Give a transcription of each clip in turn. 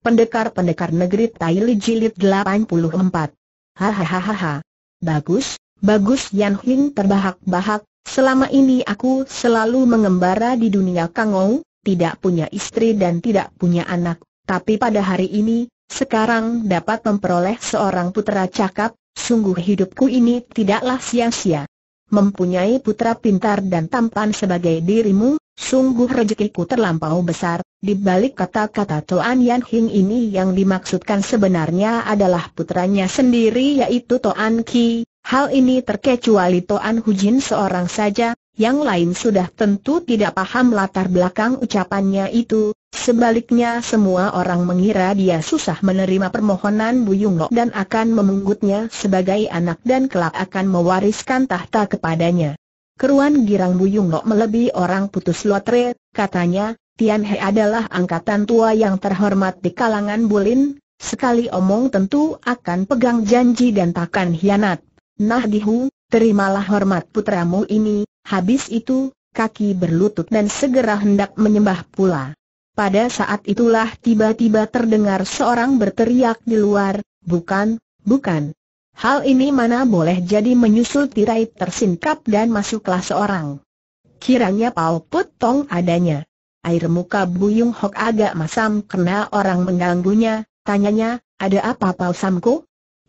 Pendekar-pendekar negeri Taili Jilid 84. Hahaha. Bagus, bagus Yan Hing terbahak-bahak, selama ini aku selalu mengembara di dunia Kangou, tidak punya istri dan tidak punya anak, tapi pada hari ini, sekarang dapat memperoleh seorang putra cakap, sungguh hidupku ini tidaklah sia-sia mempunyai putra pintar dan tampan sebagai dirimu, Sungguh rezekiku terlampau besar, di balik kata-kata Toan Yan Hing ini yang dimaksudkan sebenarnya adalah putranya sendiri yaitu Toan Ki. Hal ini terkecuali Toan Hujin seorang saja, yang lain sudah tentu tidak paham latar belakang ucapannya itu. Sebaliknya semua orang mengira dia susah menerima permohonan Bu Yung Lok dan akan memunggutnya sebagai anak dan kelak akan mewariskan tahta kepadanya. Keruan girang Buyung lok melebihi orang putus lotre, katanya, Tian He adalah angkatan tua yang terhormat di kalangan Bulin, sekali omong tentu akan pegang janji dan takkan hianat. Nah Dihu, terimalah hormat putramu ini, habis itu, kaki berlutut dan segera hendak menyembah pula. Pada saat itulah tiba-tiba terdengar seorang berteriak di luar, bukan, bukan. Hal ini mana boleh jadi menyusul tirai tersingkap dan masuklah seorang. Kiranya Put Putong adanya. Air muka Buyung Hok agak masam karena orang mengganggunya, tanyanya, ada apa Pau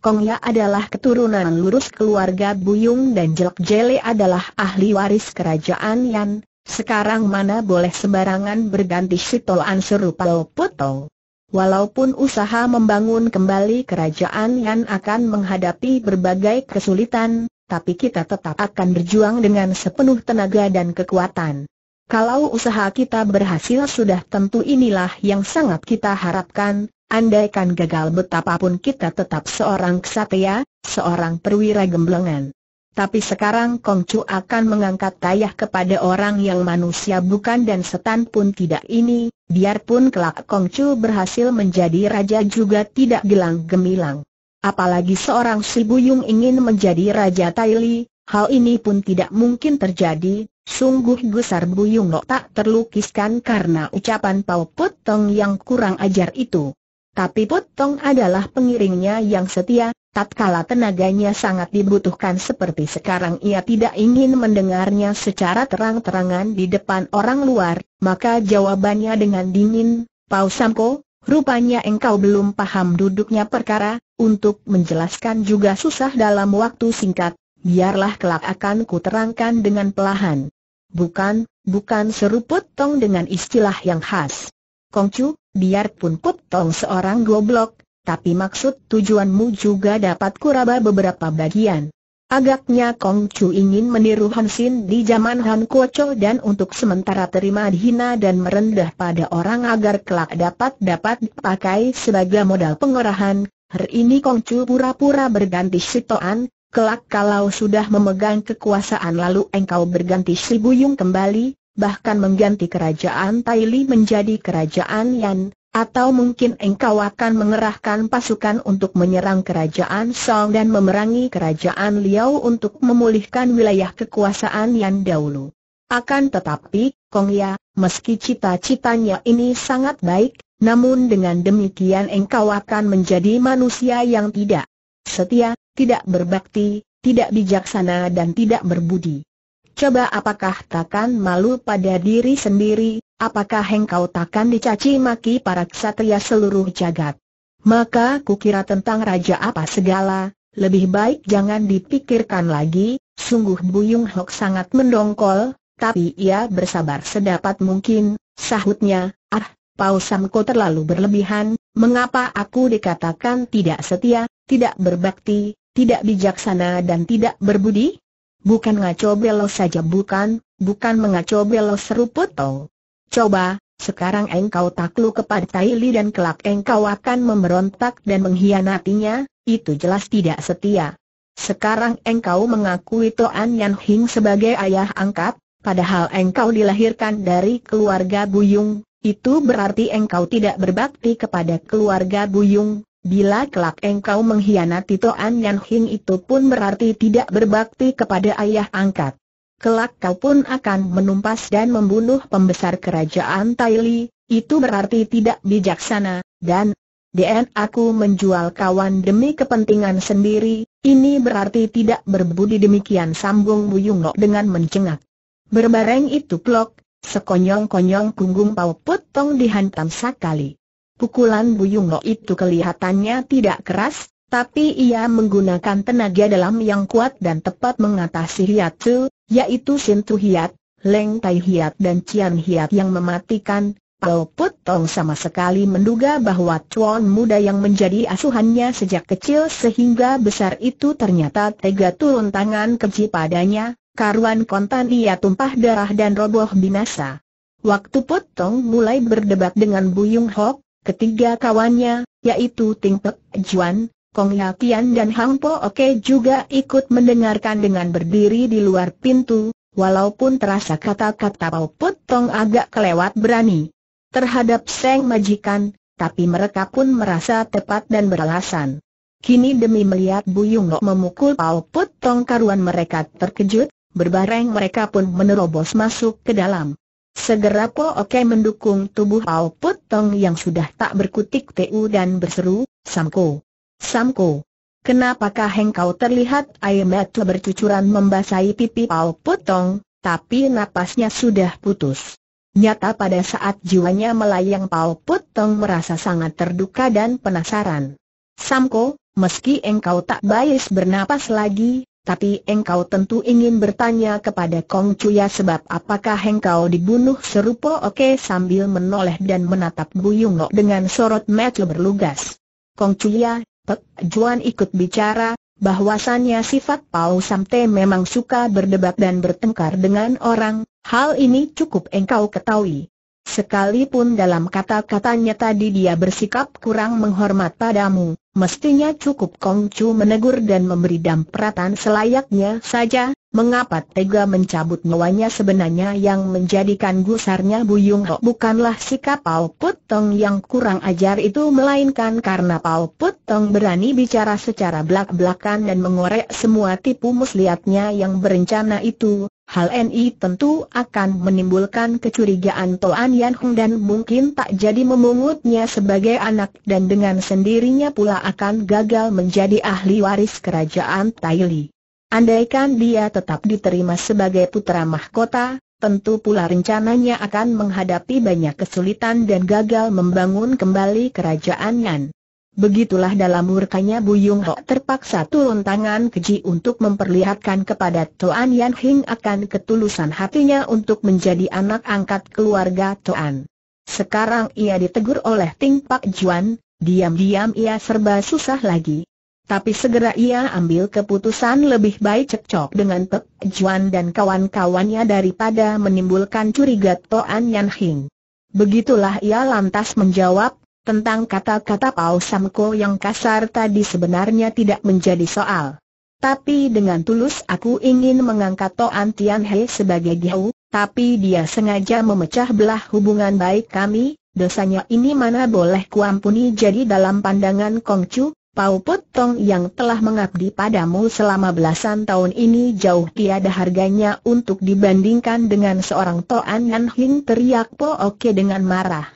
Kong ya adalah keturunan lurus keluarga Buyung dan Jelek Jele adalah ahli waris kerajaan Yan. Sekarang mana boleh sembarangan berganti Sitolan serupa Putong. Walaupun usaha membangun kembali kerajaan yang akan menghadapi berbagai kesulitan, tapi kita tetap akan berjuang dengan sepenuh tenaga dan kekuatan. Kalau usaha kita berhasil sudah tentu inilah yang sangat kita harapkan, andaikan gagal betapapun kita tetap seorang ksatria, seorang perwira gemblengan. Tapi sekarang Kongcu akan mengangkat tayah kepada orang yang manusia bukan dan setan pun tidak ini, Biarpun kelak Kongcu berhasil menjadi raja juga tidak gelang gemilang. Apalagi seorang si Buyung ingin menjadi raja Taili, hal ini pun tidak mungkin terjadi. Sungguh gusar Buyung lo tak terlukiskan karena ucapan Pau Putong yang kurang ajar itu. Tapi Putong adalah pengiringnya yang setia, Tatkala tenaganya sangat dibutuhkan seperti sekarang ia tidak ingin mendengarnya secara terang-terangan di depan orang luar, maka jawabannya dengan dingin, Pau Samko, rupanya engkau belum paham duduknya perkara, untuk menjelaskan juga susah dalam waktu singkat, biarlah kelak akan kuterangkan dengan pelahan. Bukan, bukan seruput tong dengan istilah yang khas. Kongcu, biarpun putong seorang goblok, tapi maksud tujuanmu juga dapat kuraba beberapa bagian. Agaknya Kong Chu ingin meniru Han Xin di zaman Han Kuo dan untuk sementara terima dihina dan merendah pada orang agar kelak dapat dapat dipakai sebagai modal pengerahan. Hari ini Kong Chu pura-pura berganti Sitoan, kelak kalau sudah memegang kekuasaan lalu engkau berganti Si Buyung kembali, bahkan mengganti kerajaan Taili menjadi kerajaan Yan, atau mungkin engkau akan mengerahkan pasukan untuk menyerang kerajaan Song dan memerangi kerajaan Liao untuk memulihkan wilayah kekuasaan yang dahulu. Akan tetapi, Kong Ya, meski cita-citanya ini sangat baik, namun dengan demikian engkau akan menjadi manusia yang tidak setia, tidak berbakti, tidak bijaksana dan tidak berbudi. Coba apakah takkan malu pada diri sendiri, apakah hengkau takkan dicaci maki para ksatria seluruh jagat? Maka kukira tentang raja apa segala, lebih baik jangan dipikirkan lagi, sungguh Buyung Hok sangat mendongkol, tapi ia bersabar sedapat mungkin, sahutnya, ah, Pau terlalu berlebihan, mengapa aku dikatakan tidak setia, tidak berbakti, tidak bijaksana dan tidak berbudi? Bukan ngaco belos saja bukan, bukan mengaco belos seruput tong. Coba, sekarang engkau takluk kepada Taili dan kelak engkau akan memberontak dan mengkhianatinya, itu jelas tidak setia. Sekarang engkau mengakui Toan Yan Hing sebagai ayah angkat, padahal engkau dilahirkan dari keluarga Buyung, itu berarti engkau tidak berbakti kepada keluarga Buyung, Bila kelak engkau mengkhianati Toan Yan Hing itu pun berarti tidak berbakti kepada ayah angkat. Kelak kau pun akan menumpas dan membunuh pembesar kerajaan Taili, itu berarti tidak bijaksana, dan DN aku menjual kawan demi kepentingan sendiri, ini berarti tidak berbudi demikian sambung Yung Lok dengan mencengak. Berbareng itu klok, sekonyong-konyong punggung Pau Putong dihantam sekali. Pukulan Buyung Lo itu kelihatannya tidak keras, tapi ia menggunakan tenaga dalam yang kuat dan tepat mengatasi Hiatsu, yaitu Sintu Hiat, Leng Tai Hiat dan Cian Hiat yang mematikan. Pao Put Tong sama sekali menduga bahwa Chuan muda yang menjadi asuhannya sejak kecil sehingga besar itu ternyata tega turun tangan keji padanya, karuan kontan ia tumpah darah dan roboh binasa. Waktu Put Tong mulai berdebat dengan Buyung Hok, Ketiga kawannya, yaitu Ting Pek Juan, Kong Yakian dan Hang Po Oke juga ikut mendengarkan dengan berdiri di luar pintu, walaupun terasa kata-kata Pau Tong agak kelewat berani terhadap Seng Majikan, tapi mereka pun merasa tepat dan beralasan. Kini demi melihat Bu Yung Lok memukul Pau Tong karuan mereka terkejut, berbareng mereka pun menerobos masuk ke dalam. Segera Po Oke mendukung tubuh Paul Put Tong yang sudah tak berkutik TU dan berseru, Samko! Samko! Kenapakah engkau terlihat air mata bercucuran membasahi pipi Paul Put Tong, tapi napasnya sudah putus. Nyata pada saat jiwanya melayang Pao Put Tong merasa sangat terduka dan penasaran. Samko, meski engkau tak bayis bernapas lagi, tapi engkau tentu ingin bertanya kepada Kong Cuya sebab apakah engkau dibunuh serupa? Oke sambil menoleh dan menatap Buyung dengan sorot mata berlugas. Kong Cuya, Pek Juan ikut bicara, bahwasannya sifat Pau Samte memang suka berdebat dan bertengkar dengan orang, hal ini cukup engkau ketahui. Sekalipun dalam kata-katanya tadi dia bersikap kurang menghormat padamu, Mestinya cukup Kong Chu menegur dan memberi dampratan selayaknya saja, Mengapa tega mencabut nyawanya sebenarnya yang menjadikan gusarnya Buyung Ho bukanlah sikap Paul Put Tong yang kurang ajar itu melainkan karena Paul Put Tong berani bicara secara belak-belakan dan mengorek semua tipu muslihatnya yang berencana itu, Hal ini tentu akan menimbulkan kecurigaan Toan Yan Hong dan mungkin tak jadi memungutnya sebagai anak dan dengan sendirinya pula akan gagal menjadi ahli waris kerajaan Li. Andaikan dia tetap diterima sebagai putra mahkota, tentu pula rencananya akan menghadapi banyak kesulitan dan gagal membangun kembali kerajaan Nan. Begitulah dalam murkanya Buyung Ho terpaksa turun tangan keji untuk memperlihatkan kepada Toan Yan Hing akan ketulusan hatinya untuk menjadi anak angkat keluarga Toan. Sekarang ia ditegur oleh Ting Pak Juan, diam-diam ia serba susah lagi tapi segera ia ambil keputusan lebih baik cekcok dengan Pek Juan dan kawan-kawannya daripada menimbulkan curiga Toan Yan Hing. Begitulah ia lantas menjawab, tentang kata-kata Pao Samko yang kasar tadi sebenarnya tidak menjadi soal. Tapi dengan tulus aku ingin mengangkat Toan Tian He sebagai Giau, tapi dia sengaja memecah belah hubungan baik kami, dosanya ini mana boleh kuampuni jadi dalam pandangan Kong Chu? Pau Potong yang telah mengabdi padamu selama belasan tahun ini jauh tiada harganya untuk dibandingkan dengan seorang Toan Nan Hing teriak Po Oke dengan marah.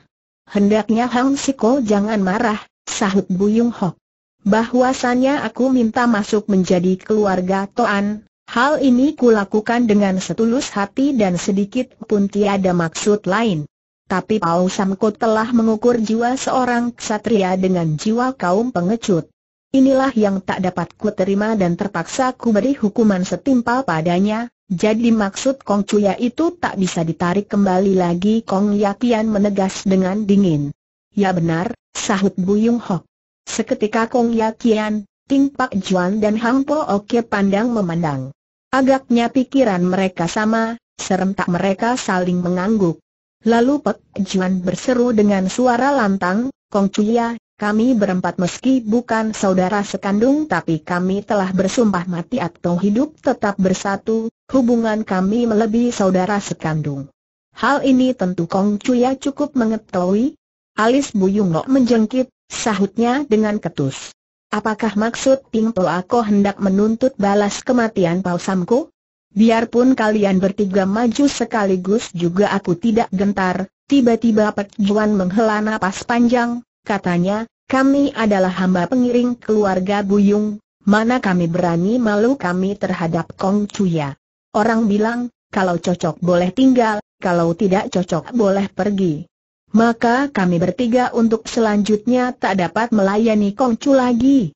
Hendaknya Hang Siko jangan marah, sahut Buyung Hok. Bahwasannya aku minta masuk menjadi keluarga Toan, hal ini kulakukan dengan setulus hati dan sedikit pun tiada maksud lain. Tapi Pao Samkut telah mengukur jiwa seorang ksatria dengan jiwa kaum pengecut. Inilah yang tak dapat ku terima dan terpaksa ku beri hukuman setimpal padanya, jadi maksud Kong Cuya itu tak bisa ditarik kembali lagi Kong Yakian menegas dengan dingin. Ya benar, sahut Yung Hok. Seketika Kong Yakian, Ting Pak Juan dan Hang Po Oke pandang memandang. Agaknya pikiran mereka sama, serentak mereka saling mengangguk. Lalu Pek Juan berseru dengan suara lantang, Kong Chuya, kami berempat meski bukan saudara sekandung tapi kami telah bersumpah mati atau hidup tetap bersatu, hubungan kami melebihi saudara sekandung. Hal ini tentu Kong Chuya cukup mengetahui. Alis Buyung Lok menjengkit, sahutnya dengan ketus. Apakah maksud Ping Toa Ko hendak menuntut balas kematian Pau Samko? Biarpun kalian bertiga maju sekaligus juga aku tidak gentar, tiba-tiba Pek Juan menghela napas panjang, katanya, kami adalah hamba pengiring keluarga Buyung, mana kami berani malu kami terhadap Kong Cuya. Orang bilang, kalau cocok boleh tinggal, kalau tidak cocok boleh pergi. Maka kami bertiga untuk selanjutnya tak dapat melayani Kong Chu lagi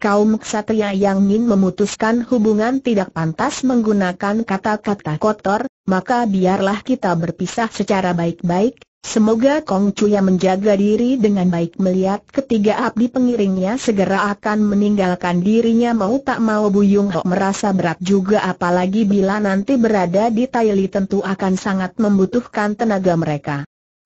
kaum ksatria yang ingin memutuskan hubungan tidak pantas menggunakan kata-kata kotor, maka biarlah kita berpisah secara baik-baik, Semoga Kong Chuya menjaga diri dengan baik melihat ketiga abdi pengiringnya segera akan meninggalkan dirinya mau tak mau Buyung Ho merasa berat juga apalagi bila nanti berada di Taili tentu akan sangat membutuhkan tenaga mereka.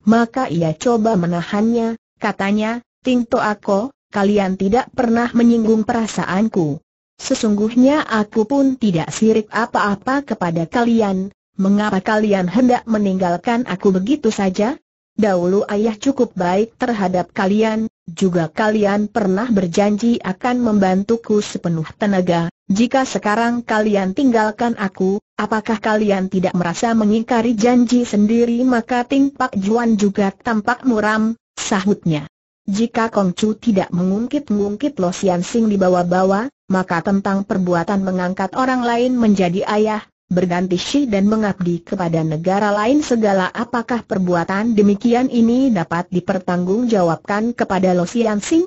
Maka ia coba menahannya, katanya, Ting To Ako, kalian tidak pernah menyinggung perasaanku. Sesungguhnya aku pun tidak sirik apa-apa kepada kalian, mengapa kalian hendak meninggalkan aku begitu saja? Dahulu ayah cukup baik terhadap kalian, juga kalian pernah berjanji akan membantuku sepenuh tenaga, jika sekarang kalian tinggalkan aku, apakah kalian tidak merasa mengingkari janji sendiri maka Ting Pak Juan juga tampak muram, sahutnya. Jika Kong Chu tidak mengungkit-ungkit Lo Sian Sing di bawah-bawah, maka tentang perbuatan mengangkat orang lain menjadi ayah, berganti Shi dan mengabdi kepada negara lain segala apakah perbuatan demikian ini dapat dipertanggungjawabkan kepada Lo Sian Sing?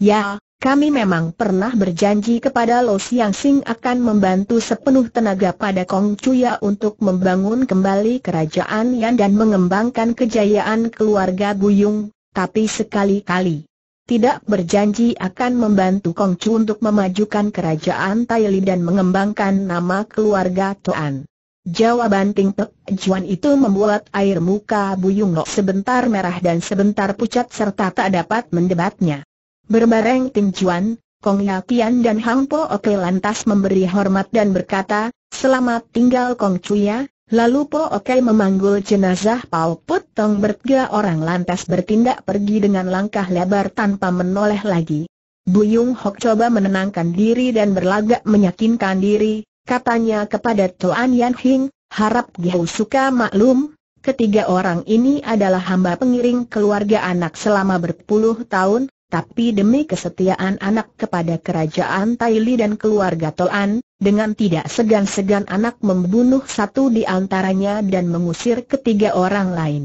Ya, kami memang pernah berjanji kepada Lo Sian Sing akan membantu sepenuh tenaga pada Kong Chuya untuk membangun kembali kerajaan Yan dan mengembangkan kejayaan keluarga Buyung tapi sekali-kali tidak berjanji akan membantu Kong Chu untuk memajukan kerajaan Taili dan mengembangkan nama keluarga Toan. Jawaban Ting Pek Juan itu membuat air muka Yung Nok sebentar merah dan sebentar pucat serta tak dapat mendebatnya. Berbareng Ting Juan, Kong Yakian dan Hang Po Oke lantas memberi hormat dan berkata, Selamat tinggal Kong Chu ya. Lalu Po Oke memanggul jenazah Pau Put Tong bertiga orang lantas bertindak pergi dengan langkah lebar tanpa menoleh lagi. Buyung Hok coba menenangkan diri dan berlagak meyakinkan diri, katanya kepada Tuan Yan Hing, harap Gihau suka maklum, ketiga orang ini adalah hamba pengiring keluarga anak selama berpuluh tahun, tapi demi kesetiaan anak kepada kerajaan Taili dan keluarga Toan, dengan tidak segan-segan anak membunuh satu di antaranya dan mengusir ketiga orang lain.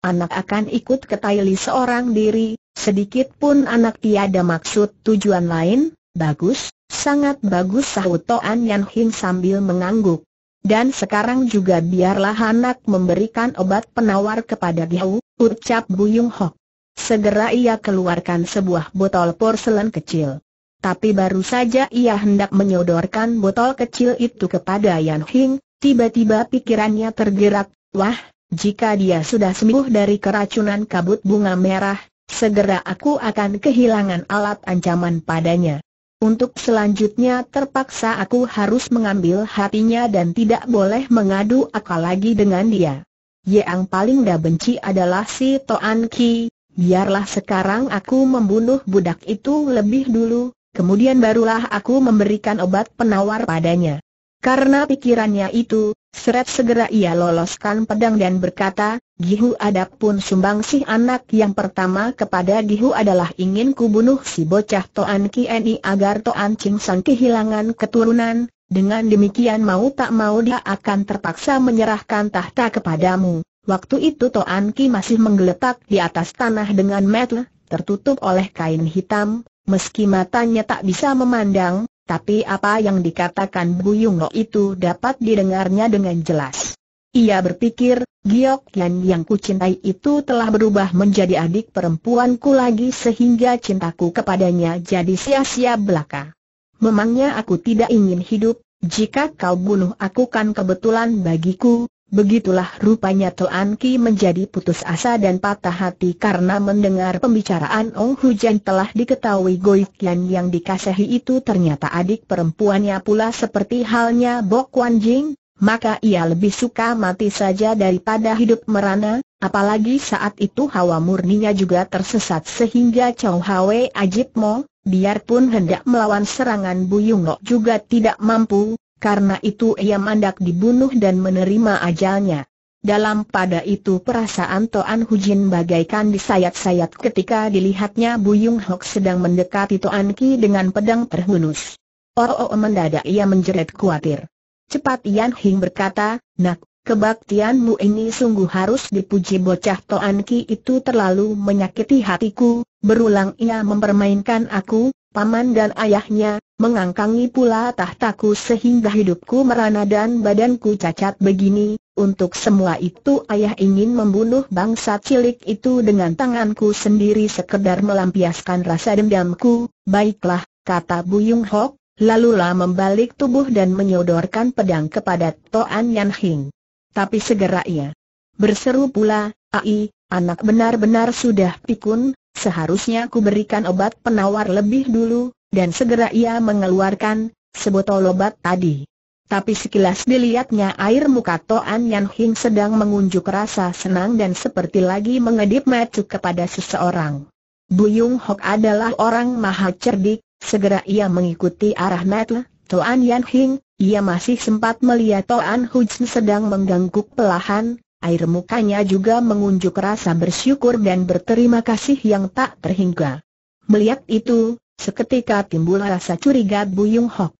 Anak akan ikut ke Taili seorang diri, sedikit pun anak tiada maksud tujuan lain, bagus, sangat bagus sahut Toan Yan Hing sambil mengangguk. Dan sekarang juga biarlah anak memberikan obat penawar kepada Giau, ucap Buyung Hok. Segera ia keluarkan sebuah botol porselen kecil. Tapi baru saja ia hendak menyodorkan botol kecil itu kepada Yan Hing, tiba-tiba pikirannya tergerak, wah, jika dia sudah sembuh dari keracunan kabut bunga merah, segera aku akan kehilangan alat ancaman padanya. Untuk selanjutnya terpaksa aku harus mengambil hatinya dan tidak boleh mengadu akal lagi dengan dia. Yang paling dah benci adalah si Toan Ki, biarlah sekarang aku membunuh budak itu lebih dulu, kemudian barulah aku memberikan obat penawar padanya. Karena pikirannya itu, seret segera ia loloskan pedang dan berkata, Gihu adapun sumbangsih anak yang pertama kepada Gihu adalah ingin kubunuh si bocah Toan Kieni agar Toan Ching Sang kehilangan keturunan, dengan demikian mau tak mau dia akan terpaksa menyerahkan tahta kepadamu. Waktu itu Toan Ki masih menggeletak di atas tanah dengan metel, tertutup oleh kain hitam, Meski matanya tak bisa memandang, tapi apa yang dikatakan Yung Lo itu dapat didengarnya dengan jelas. Ia berpikir, Giok Yan yang kucintai itu telah berubah menjadi adik perempuanku lagi sehingga cintaku kepadanya jadi sia-sia belaka. Memangnya aku tidak ingin hidup, jika kau bunuh aku kan kebetulan bagiku, Begitulah rupanya Tuan Ki menjadi putus asa dan patah hati karena mendengar pembicaraan Ong Hujan telah diketahui Goi Kian yang dikasihi itu ternyata adik perempuannya pula seperti halnya Bok Wan Jing, maka ia lebih suka mati saja daripada hidup merana, apalagi saat itu hawa murninya juga tersesat sehingga Chow Hwe Ajib Mo, biarpun hendak melawan serangan Bu Buyungok juga tidak mampu, karena itu ia mandak dibunuh dan menerima ajalnya. Dalam pada itu perasaan Toan Hujin bagaikan disayat-sayat ketika dilihatnya Bu Buyung Hok sedang mendekati Toan Ki dengan pedang terhunus. Oh, oh, oh, mendadak ia menjerit khawatir. Cepat Yan Hing berkata, nak, kebaktianmu ini sungguh harus dipuji bocah Toan Ki itu terlalu menyakiti hatiku, berulang ia mempermainkan aku, paman dan ayahnya, mengangkangi pula tahtaku sehingga hidupku merana dan badanku cacat begini, untuk semua itu ayah ingin membunuh bangsa cilik itu dengan tanganku sendiri sekedar melampiaskan rasa dendamku, baiklah, kata Buyung Hok, lalulah membalik tubuh dan menyodorkan pedang kepada Toan Yan Hing. Tapi segera ia berseru pula, Ai, anak benar-benar sudah pikun, seharusnya ku berikan obat penawar lebih dulu, dan segera ia mengeluarkan sebotol obat tadi. Tapi sekilas dilihatnya air muka Toan Yan Hing sedang mengunjuk rasa senang dan seperti lagi mengedip mata kepada seseorang. Yung Hok adalah orang maha cerdik, segera ia mengikuti arah mata Toan Yan Hing, ia masih sempat melihat Toan Hudson sedang mengganggu pelahan, air mukanya juga mengunjuk rasa bersyukur dan berterima kasih yang tak terhingga. Melihat itu, Seketika timbul rasa curiga Buyung Hok.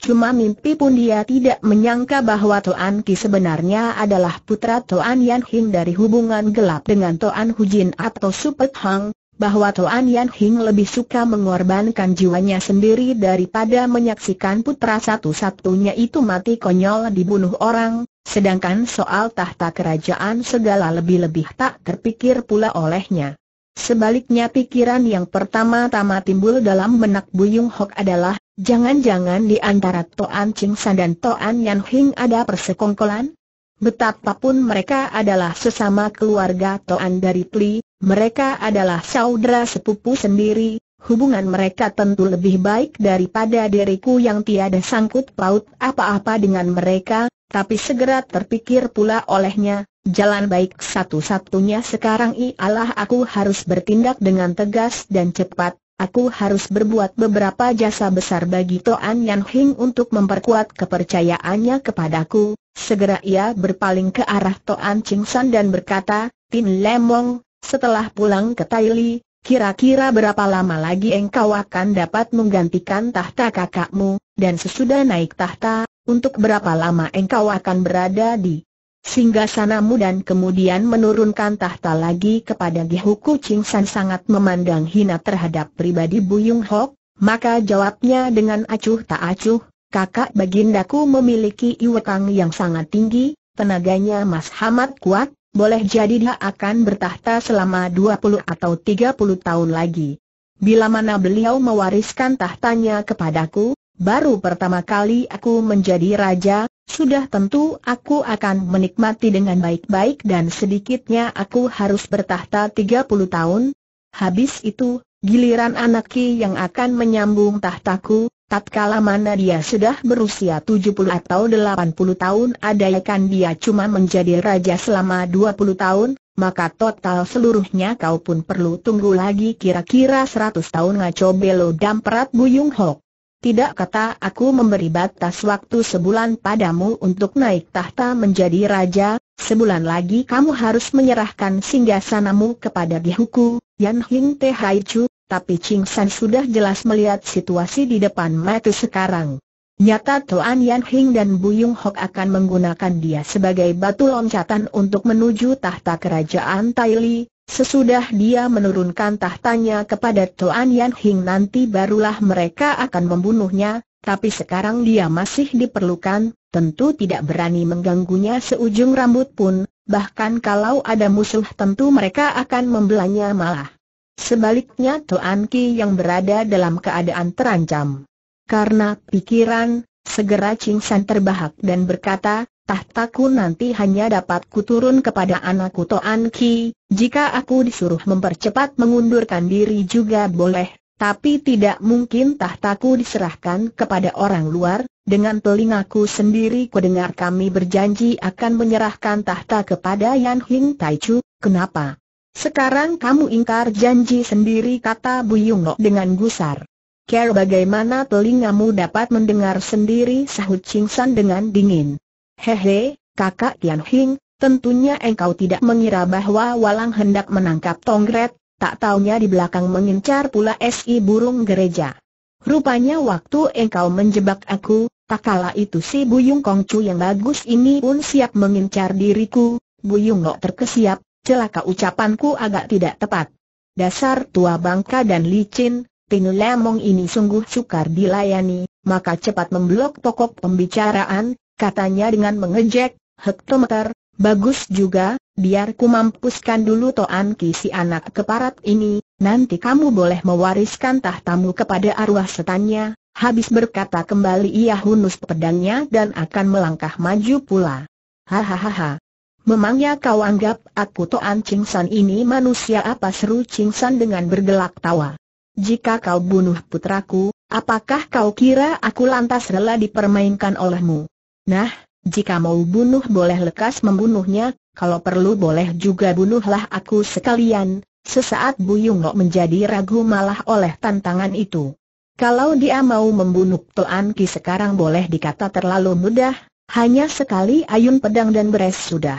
Cuma mimpi pun dia tidak menyangka bahwa Toan Ki sebenarnya adalah putra Toan Yan Hing dari hubungan gelap dengan Toan Hujin atau Supet Hang, bahwa Toan Yan Hing lebih suka mengorbankan jiwanya sendiri daripada menyaksikan putra satu-satunya itu mati konyol dibunuh orang, sedangkan soal tahta kerajaan segala lebih-lebih tak terpikir pula olehnya. Sebaliknya pikiran yang pertama-tama timbul dalam benak Buyung Hok adalah, jangan-jangan di antara Toan Ching San dan Toan Yan Hing ada persekongkolan? Betapapun mereka adalah sesama keluarga Toan dari Pli, mereka adalah saudara sepupu sendiri, hubungan mereka tentu lebih baik daripada diriku yang tiada sangkut paut apa-apa dengan mereka, tapi segera terpikir pula olehnya, Jalan baik satu-satunya sekarang ialah aku harus bertindak dengan tegas dan cepat, aku harus berbuat beberapa jasa besar bagi Toan Yan Hing untuk memperkuat kepercayaannya kepadaku. Segera ia berpaling ke arah Toan Ching San dan berkata, Tin Lemong, setelah pulang ke Taili, kira-kira berapa lama lagi engkau akan dapat menggantikan tahta kakakmu, dan sesudah naik tahta, untuk berapa lama engkau akan berada di Singgah sanamu dan kemudian menurunkan tahta lagi kepada Gihu Kucing San sangat memandang hina terhadap pribadi Buyung Hok, maka jawabnya dengan acuh tak acuh, kakak bagindaku memiliki iwekang yang sangat tinggi, tenaganya Mas Hamad kuat, boleh jadi dia akan bertahta selama 20 atau 30 tahun lagi. Bila mana beliau mewariskan tahtanya kepadaku, baru pertama kali aku menjadi raja, sudah tentu aku akan menikmati dengan baik-baik dan sedikitnya aku harus bertahta 30 tahun. Habis itu, giliran anakki yang akan menyambung tahtaku, tatkala mana dia sudah berusia 70 atau 80 tahun adaikan dia cuma menjadi raja selama 20 tahun, maka total seluruhnya kau pun perlu tunggu lagi kira-kira 100 tahun ngaco belo damperat Buyung Hok. Tidak kata aku memberi batas waktu sebulan padamu untuk naik tahta menjadi raja, sebulan lagi kamu harus menyerahkan singgasanamu kepada Gihuku, Yan Hing Te Hai Chu, tapi Ching San sudah jelas melihat situasi di depan mata sekarang. Nyata tuan Yan Hing dan Buyung Hok akan menggunakan dia sebagai batu loncatan untuk menuju tahta kerajaan Li, Sesudah dia menurunkan tahtanya kepada Toan Yan Hing nanti barulah mereka akan membunuhnya, tapi sekarang dia masih diperlukan, tentu tidak berani mengganggunya seujung rambut pun, bahkan kalau ada musuh tentu mereka akan membelanya malah. Sebaliknya Toan Ki yang berada dalam keadaan terancam. Karena pikiran, segera Ching San terbahak dan berkata, tahtaku nanti hanya dapat kuturun kepada anakku Toan Ki, jika aku disuruh mempercepat mengundurkan diri juga boleh, tapi tidak mungkin tahtaku diserahkan kepada orang luar, dengan telingaku sendiri kudengar kami berjanji akan menyerahkan tahta kepada Yan Hing Tai Chu, kenapa? Sekarang kamu ingkar janji sendiri kata Bu Yung dengan gusar. Care bagaimana telingamu dapat mendengar sendiri sahut Ching San dengan dingin. Hehe, kakak Tian Hing, tentunya engkau tidak mengira bahwa Walang hendak menangkap Tongret, tak taunya di belakang mengincar pula si burung gereja. Rupanya waktu engkau menjebak aku, tak kala itu si Buyung Kongcu yang bagus ini pun siap mengincar diriku, Buyung loh terkesiap, celaka ucapanku agak tidak tepat. Dasar tua bangka dan licin, Tin Lemong ini sungguh sukar dilayani, maka cepat memblok pokok pembicaraan, katanya dengan mengejek, hektometer, bagus juga, biar ku mampuskan dulu Toan kisi anak keparat ini, nanti kamu boleh mewariskan tahtamu kepada arwah setannya, habis berkata kembali ia hunus pedangnya dan akan melangkah maju pula. Hahaha. Memangnya kau anggap aku Toan Ching ini manusia apa seru Ching dengan bergelak tawa. Jika kau bunuh putraku, apakah kau kira aku lantas rela dipermainkan olehmu? Nah, jika mau bunuh boleh lekas membunuhnya, kalau perlu boleh juga bunuhlah aku sekalian. Sesaat Buyung loh menjadi ragu malah oleh tantangan itu. Kalau dia mau membunuh Toan Ki sekarang boleh dikata terlalu mudah, hanya sekali ayun pedang dan beres sudah.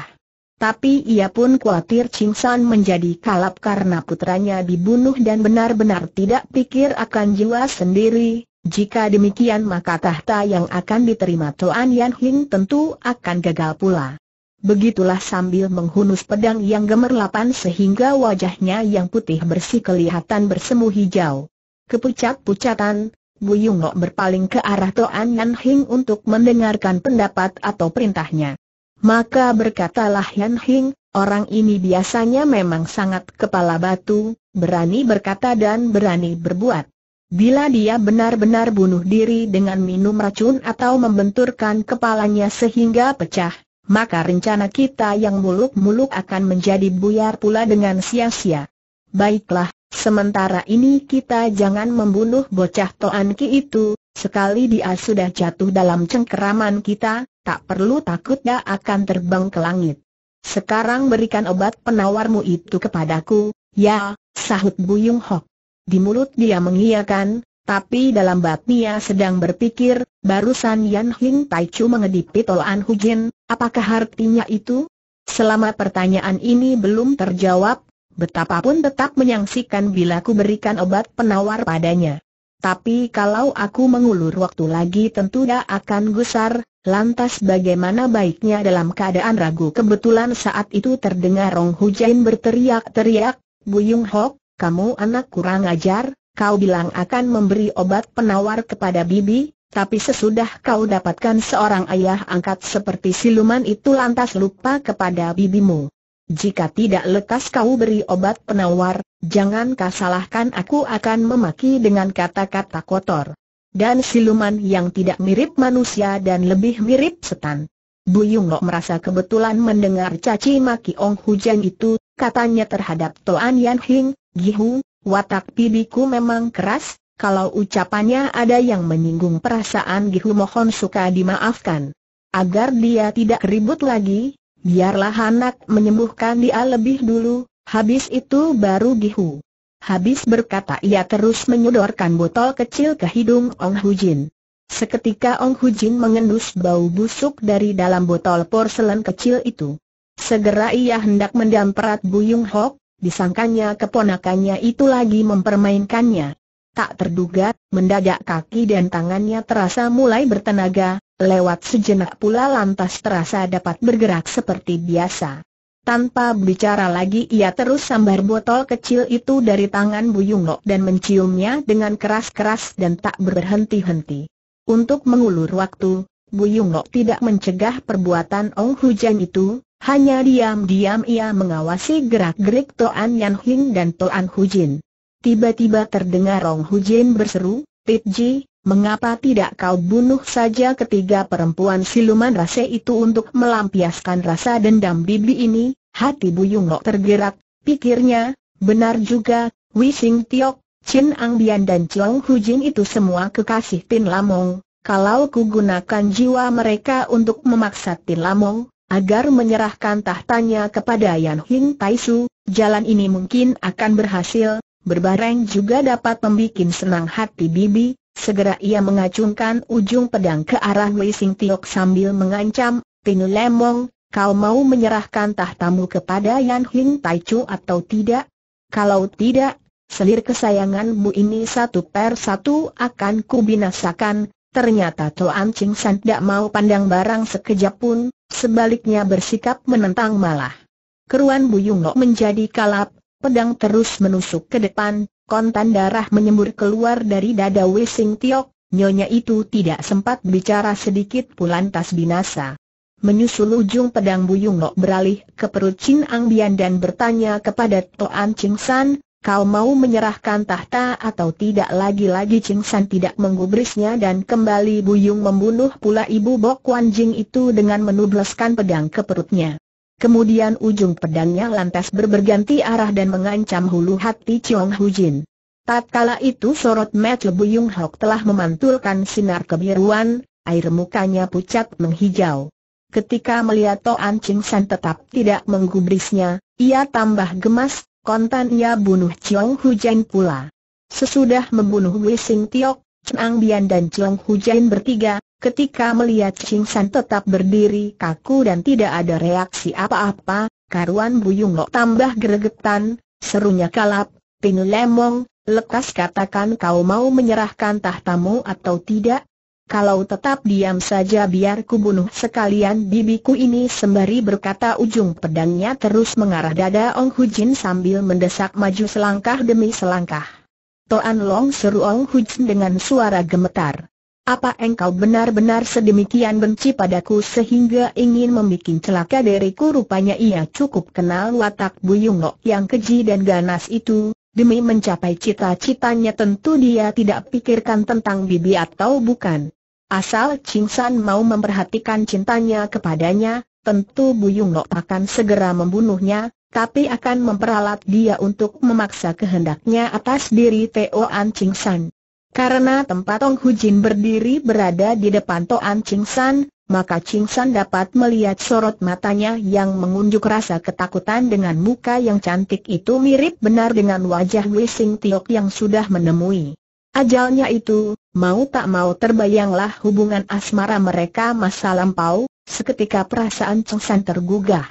Tapi ia pun khawatir Ching San menjadi kalap karena putranya dibunuh dan benar-benar tidak pikir akan jiwa sendiri, jika demikian maka tahta yang akan diterima Toan Yan Hing tentu akan gagal pula. Begitulah sambil menghunus pedang yang gemerlapan sehingga wajahnya yang putih bersih kelihatan bersemu hijau. Kepucat-pucatan, Bu Yungok berpaling ke arah Toan Yan Hing untuk mendengarkan pendapat atau perintahnya. Maka berkatalah Yan Hing, orang ini biasanya memang sangat kepala batu, berani berkata dan berani berbuat. Bila dia benar-benar bunuh diri dengan minum racun atau membenturkan kepalanya sehingga pecah, maka rencana kita yang muluk-muluk akan menjadi buyar pula dengan sia-sia. Baiklah, sementara ini kita jangan membunuh bocah Toan Ki itu, sekali dia sudah jatuh dalam cengkeraman kita, tak perlu takut dia akan terbang ke langit. Sekarang berikan obat penawarmu itu kepadaku, ya, sahut Buyung Hok. Di mulut dia mengiyakan, tapi dalam babnya sedang berpikir, barusan Yan Hing Tai Chu mengedipi Tol An Hu Jin, apakah artinya itu? Selama pertanyaan ini belum terjawab, betapapun tetap menyaksikan bila ku berikan obat penawar padanya. Tapi kalau aku mengulur waktu lagi tentu dia akan gusar, lantas bagaimana baiknya dalam keadaan ragu kebetulan saat itu terdengar Rong Hu Jin berteriak-teriak, Bu Buyung Hok, kamu anak kurang ajar, kau bilang akan memberi obat penawar kepada bibi, tapi sesudah kau dapatkan seorang ayah angkat seperti siluman itu lantas lupa kepada bibimu. Jika tidak lekas kau beri obat penawar, jangan kau salahkan aku akan memaki dengan kata-kata kotor. Dan siluman yang tidak mirip manusia dan lebih mirip setan. Bu Yungo merasa kebetulan mendengar caci maki Ong Hujan itu, katanya terhadap Toan Yan Hing, Gihu, watak bibiku memang keras, kalau ucapannya ada yang menyinggung perasaan Gihu mohon suka dimaafkan. Agar dia tidak ribut lagi, biarlah anak menyembuhkan dia lebih dulu, habis itu baru Gihu. Habis berkata ia terus menyodorkan botol kecil ke hidung Ong Hujin. Seketika Ong Hujin mengendus bau busuk dari dalam botol porselen kecil itu. Segera ia hendak mendamperat Buyung Hok, disangkanya keponakannya itu lagi mempermainkannya. Tak terduga, mendadak kaki dan tangannya terasa mulai bertenaga, lewat sejenak pula lantas terasa dapat bergerak seperti biasa. Tanpa bicara lagi ia terus sambar botol kecil itu dari tangan Buyung dan menciumnya dengan keras-keras dan tak berhenti-henti. Untuk mengulur waktu, Buyung tidak mencegah perbuatan Ong Hujan itu, hanya diam-diam ia mengawasi gerak-gerik Toan Yan Hing dan Toan Hu Jin. Tiba-tiba terdengar Rong Hu Jin berseru, Pit Ji, mengapa tidak kau bunuh saja ketiga perempuan siluman rase itu untuk melampiaskan rasa dendam bibi ini? Hati Bu Yung Lok tergerak, pikirnya, benar juga, Sing Tiok, Chin Ang Bian dan Chong Hu Jin itu semua kekasih Tin Lamong. Kalau ku gunakan jiwa mereka untuk memaksa Tin Lamong, agar menyerahkan tahtanya kepada Yan Hing Taisu, jalan ini mungkin akan berhasil, berbareng juga dapat membuat senang hati Bibi, segera ia mengacungkan ujung pedang ke arah Wei Sing Tiok sambil mengancam, Tinu Lemong, kau mau menyerahkan tahtamu kepada Yan Hing Taisu atau tidak? Kalau tidak, selir kesayanganmu ini satu per satu akan kubinasakan, Ternyata Toan Ching San tidak mau pandang barang sekejap pun, sebaliknya bersikap menentang malah. Keruan Buyung Nok menjadi kalap, pedang terus menusuk ke depan, kontan darah menyembur keluar dari dada Sing Tiok, nyonya itu tidak sempat bicara sedikit pun tas binasa. Menyusul ujung pedang Buyung Nok beralih ke perut Chin Ang Bian dan bertanya kepada Toan Ching San, Kau mau menyerahkan tahta atau tidak lagi-lagi Ching San tidak menggubrisnya dan kembali Bu Buyung membunuh pula ibu Bok Wan Jing itu dengan menubleskan pedang ke perutnya. Kemudian ujung pedangnya lantas berberganti arah dan mengancam hulu hati Chong Hu Jin. Tatkala itu sorot mata Bu Yung Hok telah memantulkan sinar kebiruan, air mukanya pucat menghijau. Ketika melihat Toan Ching San tetap tidak menggubrisnya, ia tambah gemas, kontan ia bunuh Chiong Hujan pula. Sesudah membunuh Wising Tiok, Chang Bian dan Chiong Hujan bertiga, ketika melihat Ching San tetap berdiri kaku dan tidak ada reaksi apa-apa, karuan Buyung Lok tambah geregetan, serunya kalap, Pin Lemong, lekas katakan kau mau menyerahkan tahtamu atau tidak, kalau tetap diam saja biar bunuh sekalian bibiku ini sembari berkata ujung pedangnya terus mengarah dada Ong Hu Jin sambil mendesak maju selangkah demi selangkah. Toan Long seru Ong Hu Jin dengan suara gemetar. Apa engkau benar-benar sedemikian benci padaku sehingga ingin membuat celaka diriku rupanya ia cukup kenal watak Buyung Lok yang keji dan ganas itu, demi mencapai cita-citanya tentu dia tidak pikirkan tentang bibi atau bukan. Asal Ching San mau memperhatikan cintanya kepadanya, tentu Buyung Lok akan segera membunuhnya, tapi akan memperalat dia untuk memaksa kehendaknya atas diri An Ching San. Karena tempat Tong Hu Jin berdiri berada di depan An Ching San, maka Ching San dapat melihat sorot matanya yang mengunjuk rasa ketakutan dengan muka yang cantik itu mirip benar dengan wajah Wei Sing Tiok yang sudah menemui. Ajalnya itu, Mau tak mau terbayanglah hubungan asmara mereka masa lampau, seketika perasaan Cheng San tergugah.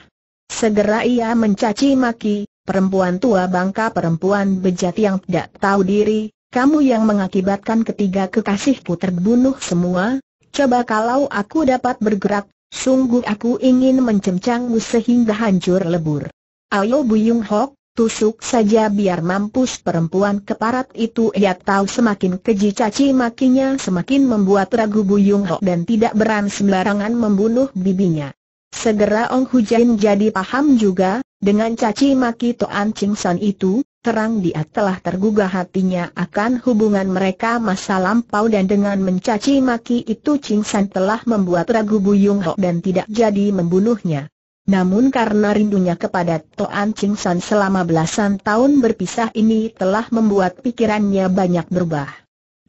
Segera ia mencaci maki, perempuan tua bangka perempuan bejat yang tidak tahu diri, kamu yang mengakibatkan ketiga kekasihku terbunuh semua, coba kalau aku dapat bergerak, sungguh aku ingin mencemcangmu sehingga hancur lebur. Ayo Buyung Hok, Tusuk saja biar mampus perempuan keparat itu ia tahu semakin keji caci makinya semakin membuat ragu Buyung Ho dan tidak beran sembarangan membunuh bibinya. Segera Ong Hujain jadi paham juga, dengan caci maki Toan Ching San itu, terang dia telah tergugah hatinya akan hubungan mereka masa lampau dan dengan mencaci maki itu Ching San telah membuat ragu Buyung Ho dan tidak jadi membunuhnya. Namun karena rindunya kepada Toan Ching San selama belasan tahun berpisah ini telah membuat pikirannya banyak berubah.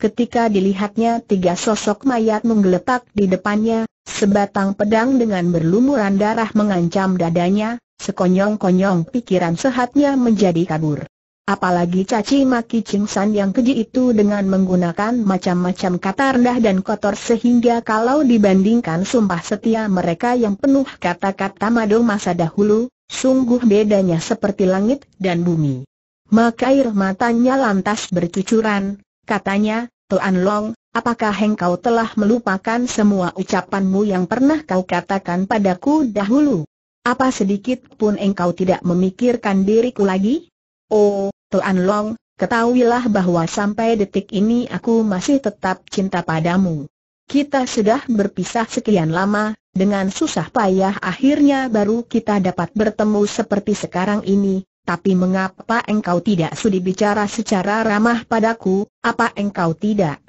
Ketika dilihatnya tiga sosok mayat menggeletak di depannya, sebatang pedang dengan berlumuran darah mengancam dadanya, sekonyong-konyong pikiran sehatnya menjadi kabur. Apalagi caci maki Cingsan yang keji itu dengan menggunakan macam-macam kata rendah dan kotor sehingga kalau dibandingkan sumpah setia mereka yang penuh kata-kata madu masa dahulu, sungguh bedanya seperti langit dan bumi. Maka air matanya lantas bercucuran, katanya, Tuan Long, apakah engkau telah melupakan semua ucapanmu yang pernah kau katakan padaku dahulu? Apa sedikit pun engkau tidak memikirkan diriku lagi? Oh, Tuan Long, ketahuilah bahwa sampai detik ini aku masih tetap cinta padamu. Kita sudah berpisah sekian lama, dengan susah payah akhirnya baru kita dapat bertemu seperti sekarang ini, tapi mengapa engkau tidak sudi bicara secara ramah padaku, apa engkau tidak?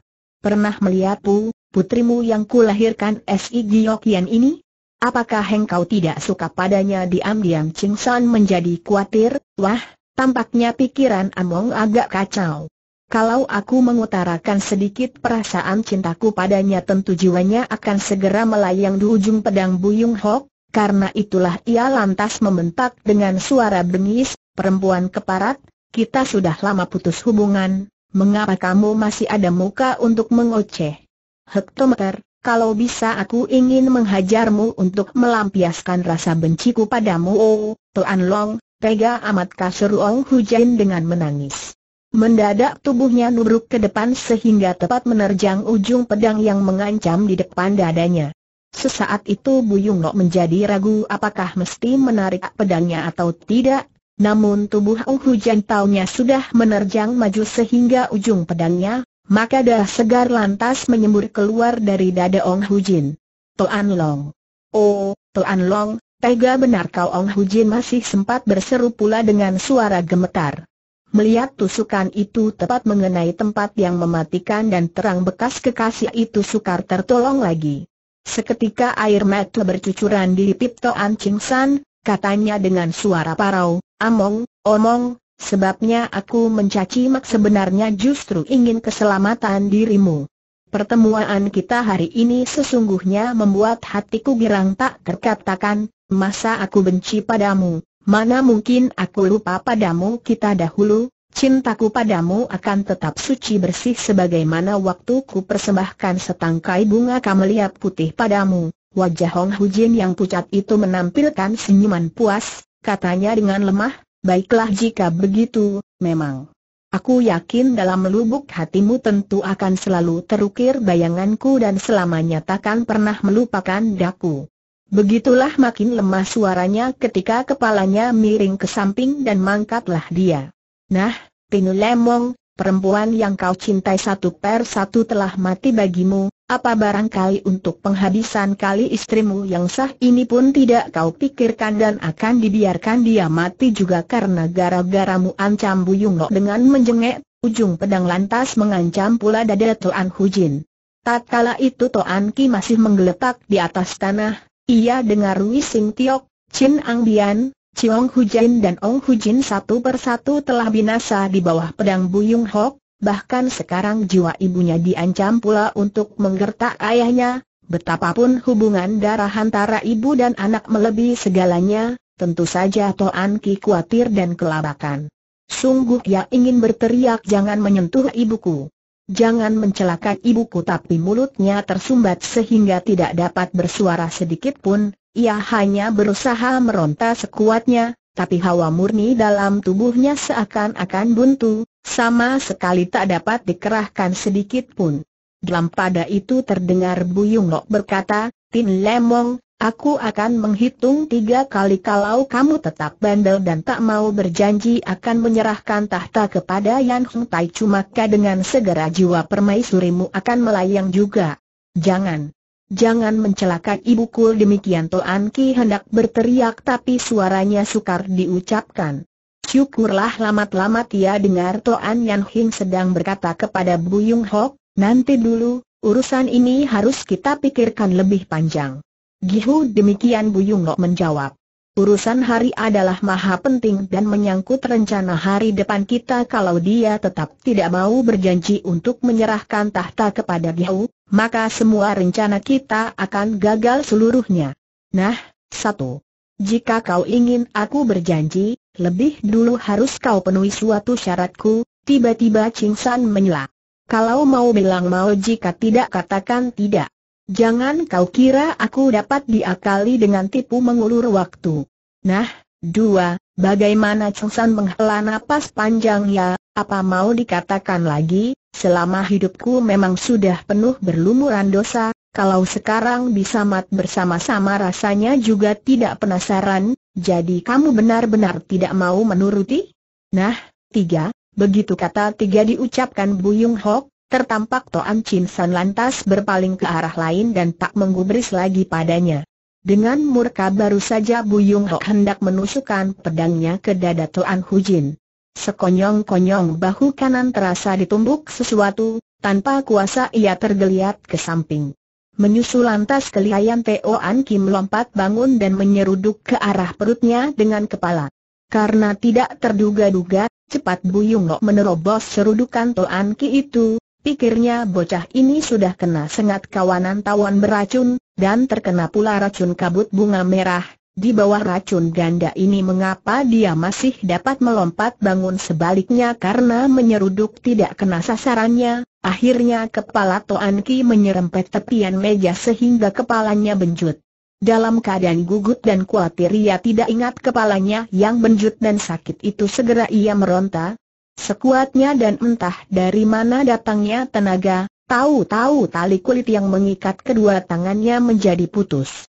Pernah melihatku, putrimu yang kulahirkan S.I. Giokian ini? Apakah engkau tidak suka padanya diam-diam Ching San menjadi kuatir, wah, Tampaknya pikiran Among agak kacau. Kalau aku mengutarakan sedikit perasaan cintaku padanya tentu jiwanya akan segera melayang di ujung pedang Buyung Hok, karena itulah ia lantas membentak dengan suara bengis, perempuan keparat, kita sudah lama putus hubungan, mengapa kamu masih ada muka untuk mengoceh? Hektometer, kalau bisa aku ingin menghajarmu untuk melampiaskan rasa benciku padamu. Oh, Tuan Long, Tega amat kasur Ong Hujan dengan menangis. Mendadak tubuhnya nubruk ke depan sehingga tepat menerjang ujung pedang yang mengancam di depan dadanya. Sesaat itu Buyung Nok menjadi ragu apakah mesti menarik pedangnya atau tidak, namun tubuh Ong Hujan taunya sudah menerjang maju sehingga ujung pedangnya, maka dah segar lantas menyembur keluar dari dada Ong Hujin. Toan Long. Oh, Toan Long, Tega benar kau Ong Hu Jin masih sempat berseru pula dengan suara gemetar. Melihat tusukan itu tepat mengenai tempat yang mematikan dan terang bekas kekasih itu sukar tertolong lagi. Seketika air mata bercucuran di lipit Toan Ching San, katanya dengan suara parau, Among, omong, sebabnya aku mencaci mak sebenarnya justru ingin keselamatan dirimu. Pertemuan kita hari ini sesungguhnya membuat hatiku girang tak terkatakan, masa aku benci padamu, mana mungkin aku lupa padamu kita dahulu, cintaku padamu akan tetap suci bersih sebagaimana waktu ku persembahkan setangkai bunga kamelia putih padamu. Wajah Hong Hujin yang pucat itu menampilkan senyuman puas, katanya dengan lemah, baiklah jika begitu, memang. Aku yakin dalam lubuk hatimu tentu akan selalu terukir bayanganku dan selamanya takkan pernah melupakan daku. Begitulah makin lemah suaranya ketika kepalanya miring ke samping dan mangkatlah dia. Nah, Pinu Lemong, perempuan yang kau cintai satu per satu telah mati bagimu, apa barangkali untuk penghabisan kali istrimu yang sah ini pun tidak kau pikirkan dan akan dibiarkan dia mati juga karena gara-garamu ancam Buyungok dengan menjengek, ujung pedang lantas mengancam pula dada Toan Hujin. Tatkala itu Toan Ki masih menggeletak di atas tanah, ia dengar Sing Tiok, Chin Ang Bian, Chiong Jin dan Ong Hu Jin satu persatu telah binasa di bawah pedang Buyung Hok, bahkan sekarang jiwa ibunya diancam pula untuk menggertak ayahnya, betapapun hubungan darah antara ibu dan anak melebihi segalanya, tentu saja Toan Ki khawatir dan kelabakan. Sungguh ia ingin berteriak jangan menyentuh ibuku. Jangan mencelakai ibuku tapi mulutnya tersumbat sehingga tidak dapat bersuara sedikit pun, ia hanya berusaha meronta sekuatnya, tapi hawa murni dalam tubuhnya seakan-akan buntu, sama sekali tak dapat dikerahkan sedikit pun. Dalam pada itu terdengar Buyung Lok berkata, Tin Lemong, Aku akan menghitung tiga kali kalau kamu tetap bandel dan tak mau berjanji akan menyerahkan tahta kepada Yan Hong Tai maka dengan segera jiwa permaisurimu akan melayang juga. Jangan. Jangan mencelakai ibuku demikian Toan Ki hendak berteriak tapi suaranya sukar diucapkan. Syukurlah lamat-lamat ia dengar Toan Yan Hing sedang berkata kepada Buyung Hok, nanti dulu, urusan ini harus kita pikirkan lebih panjang. Gihu demikian Buyung Nok menjawab. Urusan hari adalah maha penting dan menyangkut rencana hari depan kita kalau dia tetap tidak mau berjanji untuk menyerahkan tahta kepada Gihu, maka semua rencana kita akan gagal seluruhnya. Nah, satu. Jika kau ingin aku berjanji, lebih dulu harus kau penuhi suatu syaratku, tiba-tiba Ching San menyela. Kalau mau bilang mau jika tidak katakan tidak. Jangan kau kira aku dapat diakali dengan tipu mengulur waktu. Nah, dua, bagaimana Chosan menghela napas panjang ya? apa mau dikatakan lagi, selama hidupku memang sudah penuh berlumuran dosa, kalau sekarang bisa mat bersama-sama rasanya juga tidak penasaran, jadi kamu benar-benar tidak mau menuruti? Nah, tiga, begitu kata tiga diucapkan Buyung Hok, Tertampak Toan Chin San lantas berpaling ke arah lain dan tak menggubris lagi padanya. Dengan murka baru saja Bu Buyung Ho hendak menusukkan pedangnya ke dada Toan Jin. Sekonyong-konyong bahu kanan terasa ditumbuk sesuatu, tanpa kuasa ia tergeliat ke samping. Menyusul lantas kelihayan Toan Kim lompat bangun dan menyeruduk ke arah perutnya dengan kepala. Karena tidak terduga-duga, cepat Bu Buyung Ho menerobos serudukan Toan Ki itu, Pikirnya bocah ini sudah kena sengat kawanan tawon beracun, dan terkena pula racun kabut bunga merah. Di bawah racun ganda ini mengapa dia masih dapat melompat bangun sebaliknya karena menyeruduk tidak kena sasarannya, akhirnya kepala Toan Ki menyerempet tepian meja sehingga kepalanya benjut. Dalam keadaan gugut dan khawatir ia tidak ingat kepalanya yang benjut dan sakit itu segera ia meronta, Sekuatnya dan entah dari mana datangnya tenaga, tahu-tahu tali kulit yang mengikat kedua tangannya menjadi putus.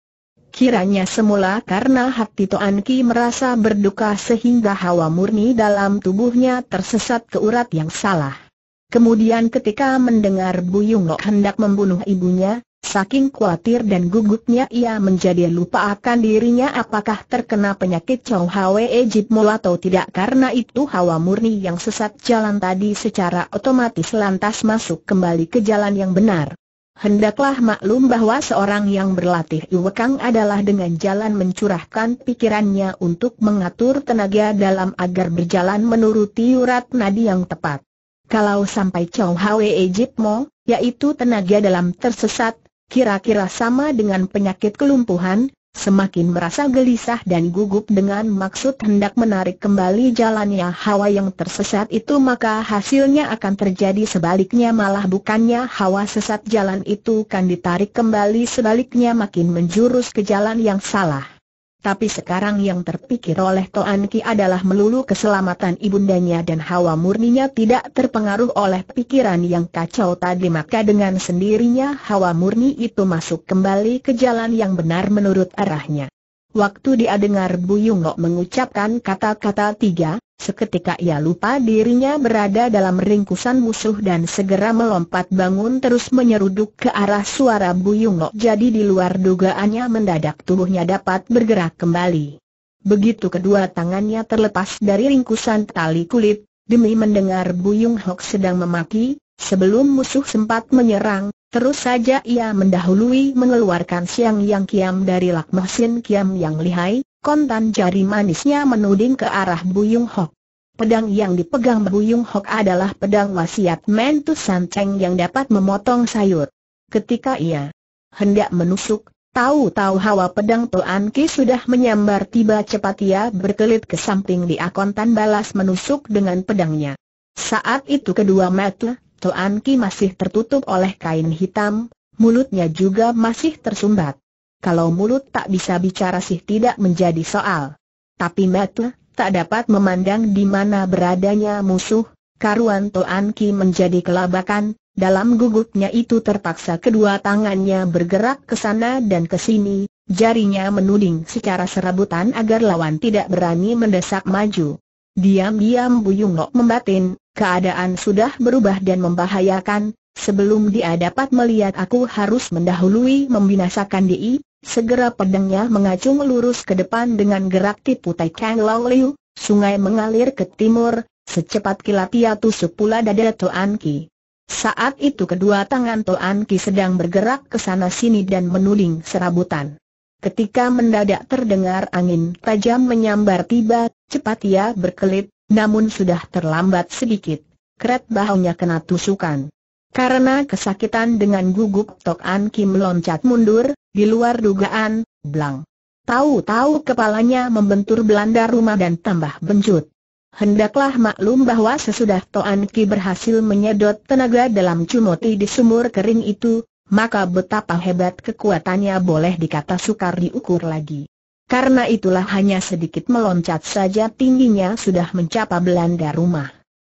Kiranya semula karena hati Toan Ki merasa berduka sehingga hawa murni dalam tubuhnya tersesat ke urat yang salah. Kemudian ketika mendengar Buyung loh hendak membunuh ibunya, Saking khawatir dan gugupnya ia menjadi lupa akan dirinya apakah terkena penyakit Chow Hwe Ejip Mol atau tidak karena itu hawa murni yang sesat jalan tadi secara otomatis lantas masuk kembali ke jalan yang benar. Hendaklah maklum bahwa seorang yang berlatih iwekang adalah dengan jalan mencurahkan pikirannya untuk mengatur tenaga dalam agar berjalan menuruti urat nadi yang tepat. Kalau sampai Chow Hwe Ejipmo, yaitu tenaga dalam tersesat, kira-kira sama dengan penyakit kelumpuhan, semakin merasa gelisah dan gugup dengan maksud hendak menarik kembali jalannya hawa yang tersesat itu maka hasilnya akan terjadi sebaliknya malah bukannya hawa sesat jalan itu kan ditarik kembali sebaliknya makin menjurus ke jalan yang salah tapi sekarang yang terpikir oleh Toan Ki adalah melulu keselamatan ibundanya dan hawa murninya tidak terpengaruh oleh pikiran yang kacau tadi maka dengan sendirinya hawa murni itu masuk kembali ke jalan yang benar menurut arahnya. Waktu dia dengar Buyungok mengucapkan kata-kata tiga, Seketika ia lupa dirinya berada dalam ringkusan musuh dan segera melompat bangun terus menyeruduk ke arah suara Buyung Nok jadi di luar dugaannya mendadak tubuhnya dapat bergerak kembali. Begitu kedua tangannya terlepas dari ringkusan tali kulit, demi mendengar Buyung Hok sedang memaki, sebelum musuh sempat menyerang, Terus saja ia mendahului mengeluarkan siang yang kiam dari Lakmasin kiam yang lihai, kontan jari manisnya menuding ke arah Buyung Hok. Pedang yang dipegang Buyung Hok adalah pedang wasiat Mentus Sanceng yang dapat memotong sayur. Ketika ia hendak menusuk, tahu-tahu hawa pedang Tuan Ki sudah menyambar tiba cepat ia berkelit ke samping di akontan balas menusuk dengan pedangnya. Saat itu kedua mata Tuan Ki masih tertutup oleh kain hitam, mulutnya juga masih tersumbat kalau mulut tak bisa bicara sih tidak menjadi soal. Tapi mata, tak dapat memandang di mana beradanya musuh, karuan Toan Ki menjadi kelabakan, dalam gugupnya itu terpaksa kedua tangannya bergerak ke sana dan ke sini, jarinya menuding secara serabutan agar lawan tidak berani mendesak maju. Diam-diam Buyung Lok membatin, keadaan sudah berubah dan membahayakan, sebelum dia dapat melihat aku harus mendahului membinasakan dia, Segera pedangnya mengacung lurus ke depan dengan gerak tipu Tai Kang long Liu, sungai mengalir ke timur, secepat kilat ia tusuk pula dada Toan Ki. Saat itu kedua tangan Toan Ki sedang bergerak ke sana sini dan menuding serabutan. Ketika mendadak terdengar angin tajam menyambar tiba, cepat ia berkelit namun sudah terlambat sedikit. Keret bahunya kena tusukan. Karena kesakitan dengan gugup Tok An Kim loncat mundur, di luar dugaan, blang. Tahu-tahu kepalanya membentur belanda rumah dan tambah bencut. Hendaklah maklum bahwa sesudah Toan Ki berhasil menyedot tenaga dalam cumoti di sumur kering itu, maka betapa hebat kekuatannya boleh dikata sukar diukur lagi. Karena itulah hanya sedikit meloncat saja tingginya sudah mencapai belanda rumah.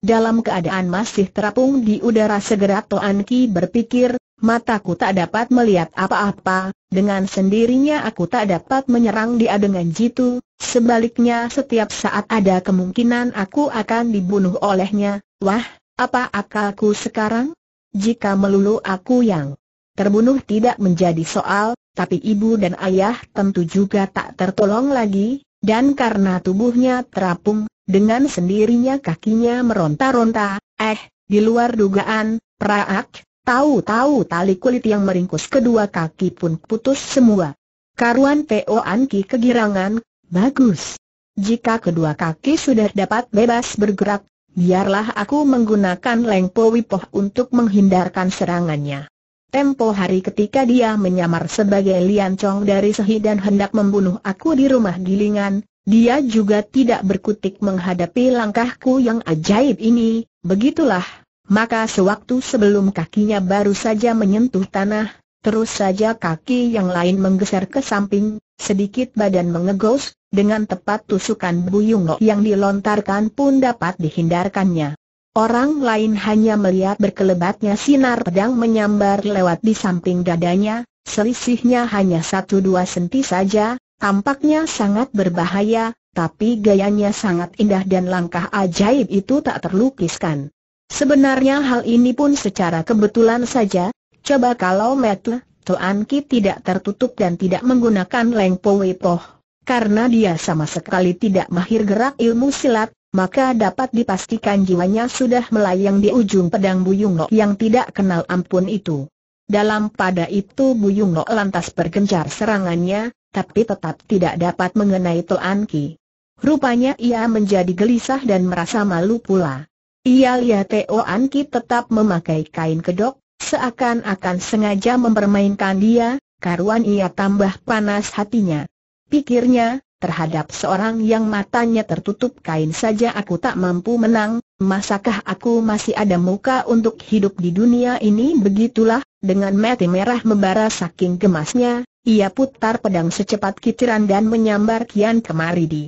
Dalam keadaan masih terapung di udara segera Toan Ki berpikir, mataku tak dapat melihat apa-apa, dengan sendirinya aku tak dapat menyerang dia dengan jitu, sebaliknya setiap saat ada kemungkinan aku akan dibunuh olehnya, wah, apa akalku sekarang? Jika melulu aku yang terbunuh tidak menjadi soal, tapi ibu dan ayah tentu juga tak tertolong lagi, dan karena tubuhnya terapung, dengan sendirinya kakinya meronta-ronta, eh, di luar dugaan, praak, tahu-tahu tali kulit yang meringkus kedua kaki pun putus semua. Karuan P.O. Anki kegirangan, bagus. Jika kedua kaki sudah dapat bebas bergerak, biarlah aku menggunakan Lengpo Wipoh untuk menghindarkan serangannya. Tempo hari ketika dia menyamar sebagai Lian Chong dari Sehi dan hendak membunuh aku di rumah gilingan, dia juga tidak berkutik menghadapi langkahku yang ajaib ini, begitulah. Maka sewaktu sebelum kakinya baru saja menyentuh tanah, terus saja kaki yang lain menggeser ke samping, sedikit badan mengegos, dengan tepat tusukan buyung yang dilontarkan pun dapat dihindarkannya. Orang lain hanya melihat berkelebatnya sinar pedang menyambar lewat di samping dadanya, selisihnya hanya satu dua senti saja, Tampaknya sangat berbahaya, tapi gayanya sangat indah dan langkah ajaib itu tak terlukiskan. Sebenarnya hal ini pun secara kebetulan saja, coba kalau Metle, Tuan Ki tidak tertutup dan tidak menggunakan Lengpo Wepoh. Karena dia sama sekali tidak mahir gerak ilmu silat, maka dapat dipastikan jiwanya sudah melayang di ujung pedang Buyung yang tidak kenal ampun itu. Dalam pada itu Buyung lantas bergencar serangannya, tapi tetap tidak dapat mengenai Toan Ki. Rupanya ia menjadi gelisah dan merasa malu pula. Ia lihat Toan Ki tetap memakai kain kedok, seakan-akan sengaja mempermainkan dia, karuan ia tambah panas hatinya. Pikirnya, terhadap seorang yang matanya tertutup kain saja aku tak mampu menang, masakah aku masih ada muka untuk hidup di dunia ini begitulah, dengan mati merah membara saking gemasnya, ia putar pedang secepat kiciran dan menyambar Kian kemari di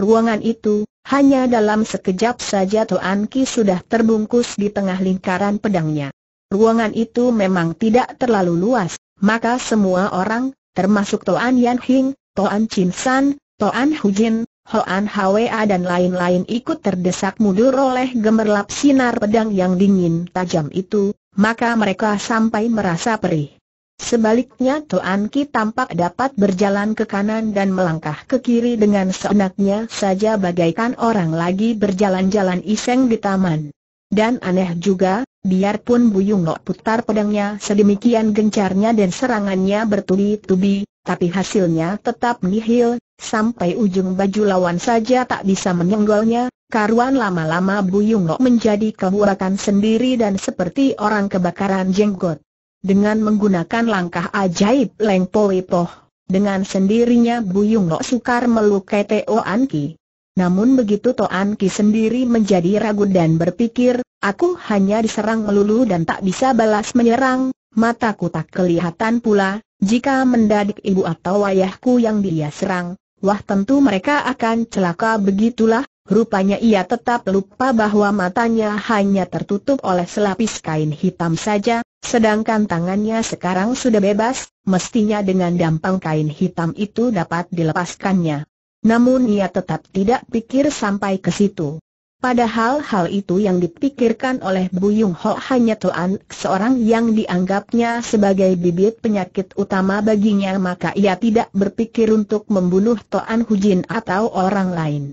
ruangan itu. Hanya dalam sekejap saja Tuan Ki sudah terbungkus di tengah lingkaran pedangnya. Ruangan itu memang tidak terlalu luas, maka semua orang, termasuk Tuan Yan Hing, Toan Chin San, Toan Hujin, Hoan Hwa dan lain-lain ikut terdesak mundur oleh gemerlap sinar pedang yang dingin tajam itu, maka mereka sampai merasa perih. Sebaliknya Toan Ki tampak dapat berjalan ke kanan dan melangkah ke kiri dengan seenaknya saja bagaikan orang lagi berjalan-jalan iseng di taman. Dan aneh juga, biarpun Buyung Lok putar pedangnya sedemikian gencarnya dan serangannya bertubi-tubi, tapi hasilnya tetap nihil, sampai ujung baju lawan saja tak bisa menyenggolnya, Karuan lama-lama Buyung Lok menjadi kehurakan sendiri dan seperti orang kebakaran jenggot. Dengan menggunakan langkah ajaib Leng Poi Poh, dengan sendirinya Buyung Lok sukar melukai Teo An Ki. Namun begitu Toan Ki sendiri menjadi ragu dan berpikir, aku hanya diserang melulu dan tak bisa balas menyerang, mataku tak kelihatan pula, jika mendadik ibu atau ayahku yang dia serang, wah tentu mereka akan celaka begitulah, rupanya ia tetap lupa bahwa matanya hanya tertutup oleh selapis kain hitam saja, Sedangkan tangannya sekarang sudah bebas, mestinya dengan dampang kain hitam itu dapat dilepaskannya. Namun ia tetap tidak pikir sampai ke situ. Padahal hal itu yang dipikirkan oleh Buyung Ho hanya Tuan seorang yang dianggapnya sebagai bibit penyakit utama baginya maka ia tidak berpikir untuk membunuh Toan Hujin atau orang lain.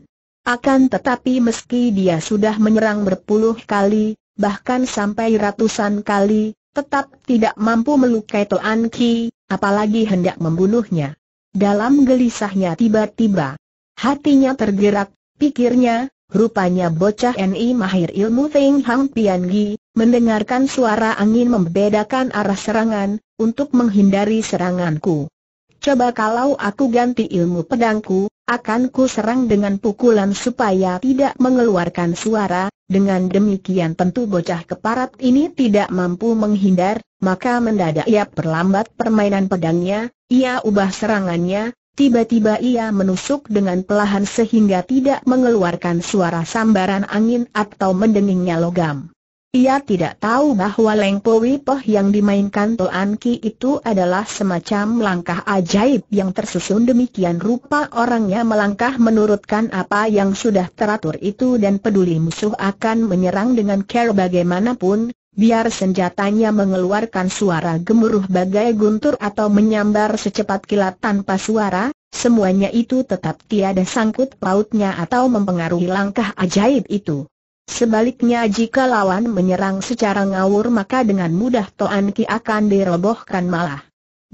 Akan tetapi meski dia sudah menyerang berpuluh kali, bahkan sampai ratusan kali, tetap tidak mampu melukai Toan Ki, apalagi hendak membunuhnya. Dalam gelisahnya tiba-tiba, hatinya tergerak, pikirnya, rupanya bocah NI mahir ilmu Feng Hang Pian Gi, mendengarkan suara angin membedakan arah serangan, untuk menghindari seranganku. Coba kalau aku ganti ilmu pedangku, akan ku serang dengan pukulan supaya tidak mengeluarkan suara, dengan demikian tentu bocah keparat ini tidak mampu menghindar, maka mendadak ia perlambat permainan pedangnya, ia ubah serangannya, tiba-tiba ia menusuk dengan pelahan sehingga tidak mengeluarkan suara sambaran angin atau mendengingnya logam. Ia tidak tahu bahwa Leng Powi Poh yang dimainkan Toan Ki itu adalah semacam langkah ajaib yang tersusun demikian rupa orangnya melangkah menurutkan apa yang sudah teratur itu dan peduli musuh akan menyerang dengan care bagaimanapun, biar senjatanya mengeluarkan suara gemuruh bagai guntur atau menyambar secepat kilat tanpa suara, semuanya itu tetap tiada sangkut pautnya atau mempengaruhi langkah ajaib itu. Sebaliknya jika lawan menyerang secara ngawur maka dengan mudah Toan Ki akan dirobohkan malah.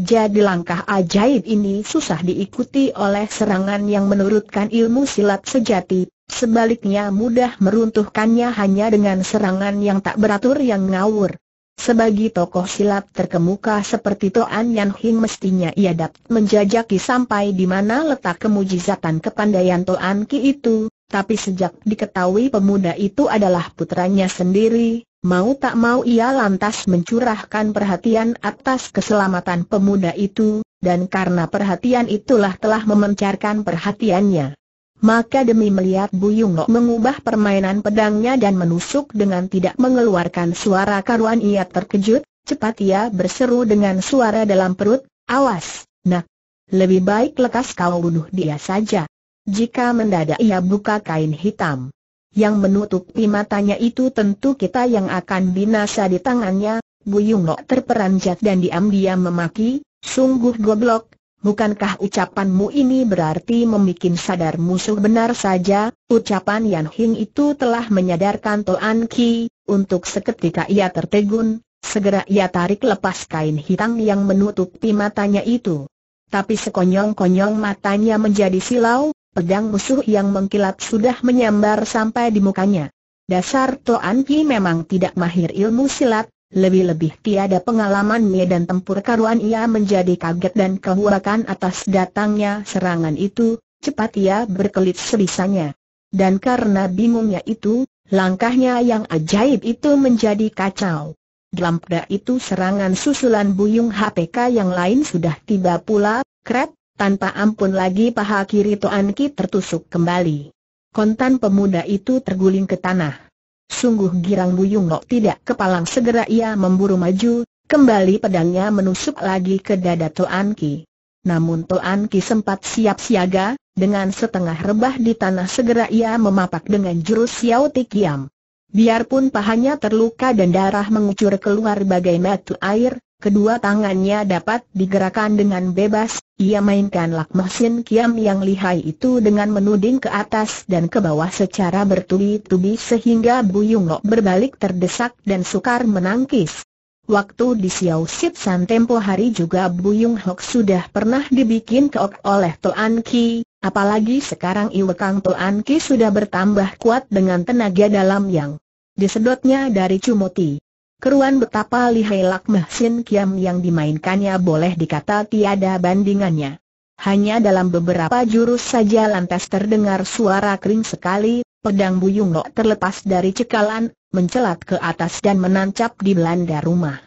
Jadi langkah ajaib ini susah diikuti oleh serangan yang menurutkan ilmu silat sejati, sebaliknya mudah meruntuhkannya hanya dengan serangan yang tak beratur yang ngawur. Sebagai tokoh silat terkemuka seperti Toan Yan Hing mestinya ia dapat menjajaki sampai di mana letak kemujizatan kepandaian Toan Ki itu, tapi sejak diketahui pemuda itu adalah putranya sendiri, mau tak mau ia lantas mencurahkan perhatian atas keselamatan pemuda itu, dan karena perhatian itulah telah memencarkan perhatiannya. Maka demi melihat Bu Nok mengubah permainan pedangnya dan menusuk dengan tidak mengeluarkan suara karuan ia terkejut, cepat ia berseru dengan suara dalam perut, awas, nak, lebih baik lekas kau bunuh dia saja. Jika mendadak ia buka kain hitam yang menutupi matanya itu tentu kita yang akan binasa di tangannya, Buyung Nok terperanjat dan diam-diam memaki, sungguh goblok, bukankah ucapanmu ini berarti membuat sadar musuh benar saja, ucapan Yan Hing itu telah menyadarkan Toan Ki, untuk seketika ia tertegun, segera ia tarik lepas kain hitam yang menutupi matanya itu. Tapi sekonyong-konyong matanya menjadi silau, Pedang musuh yang mengkilap sudah menyambar sampai di mukanya. Dasar Toan Pi memang tidak mahir ilmu silat, lebih-lebih tiada pengalaman medan tempur karuan ia menjadi kaget dan kehuakan atas datangnya serangan itu, cepat ia berkelit sebisanya. Dan karena bingungnya itu, langkahnya yang ajaib itu menjadi kacau. Dalam peda itu serangan susulan buyung HPK yang lain sudah tiba pula, kret, tanpa ampun lagi paha kiri Toan Ki tertusuk kembali. Kontan pemuda itu terguling ke tanah. Sungguh girang Buyung Lok tidak kepalang segera ia memburu maju, kembali pedangnya menusuk lagi ke dada Toan Ki. Namun Toan Ki sempat siap siaga, dengan setengah rebah di tanah segera ia memapak dengan jurus Xiao Tikiam. Biarpun pahanya terluka dan darah mengucur keluar bagai matu air, Kedua tangannya dapat digerakkan dengan bebas, ia mainkan Lakmoh Kiam yang lihai itu dengan menuding ke atas dan ke bawah secara bertubi-tubi sehingga Buyung Lok berbalik terdesak dan sukar menangkis. Waktu di Xiao Sip San tempo hari juga Buyung Hok sudah pernah dibikin keok oleh Toan Ki, apalagi sekarang Iwekang Toan Ki sudah bertambah kuat dengan tenaga dalam yang disedotnya dari Cumoti. Keruan betapa lihai lakmah Sin Kiam yang dimainkannya boleh dikata tiada bandingannya. Hanya dalam beberapa jurus saja lantas terdengar suara kering sekali, pedang Buyung terlepas dari cekalan, mencelat ke atas dan menancap di belanda rumah.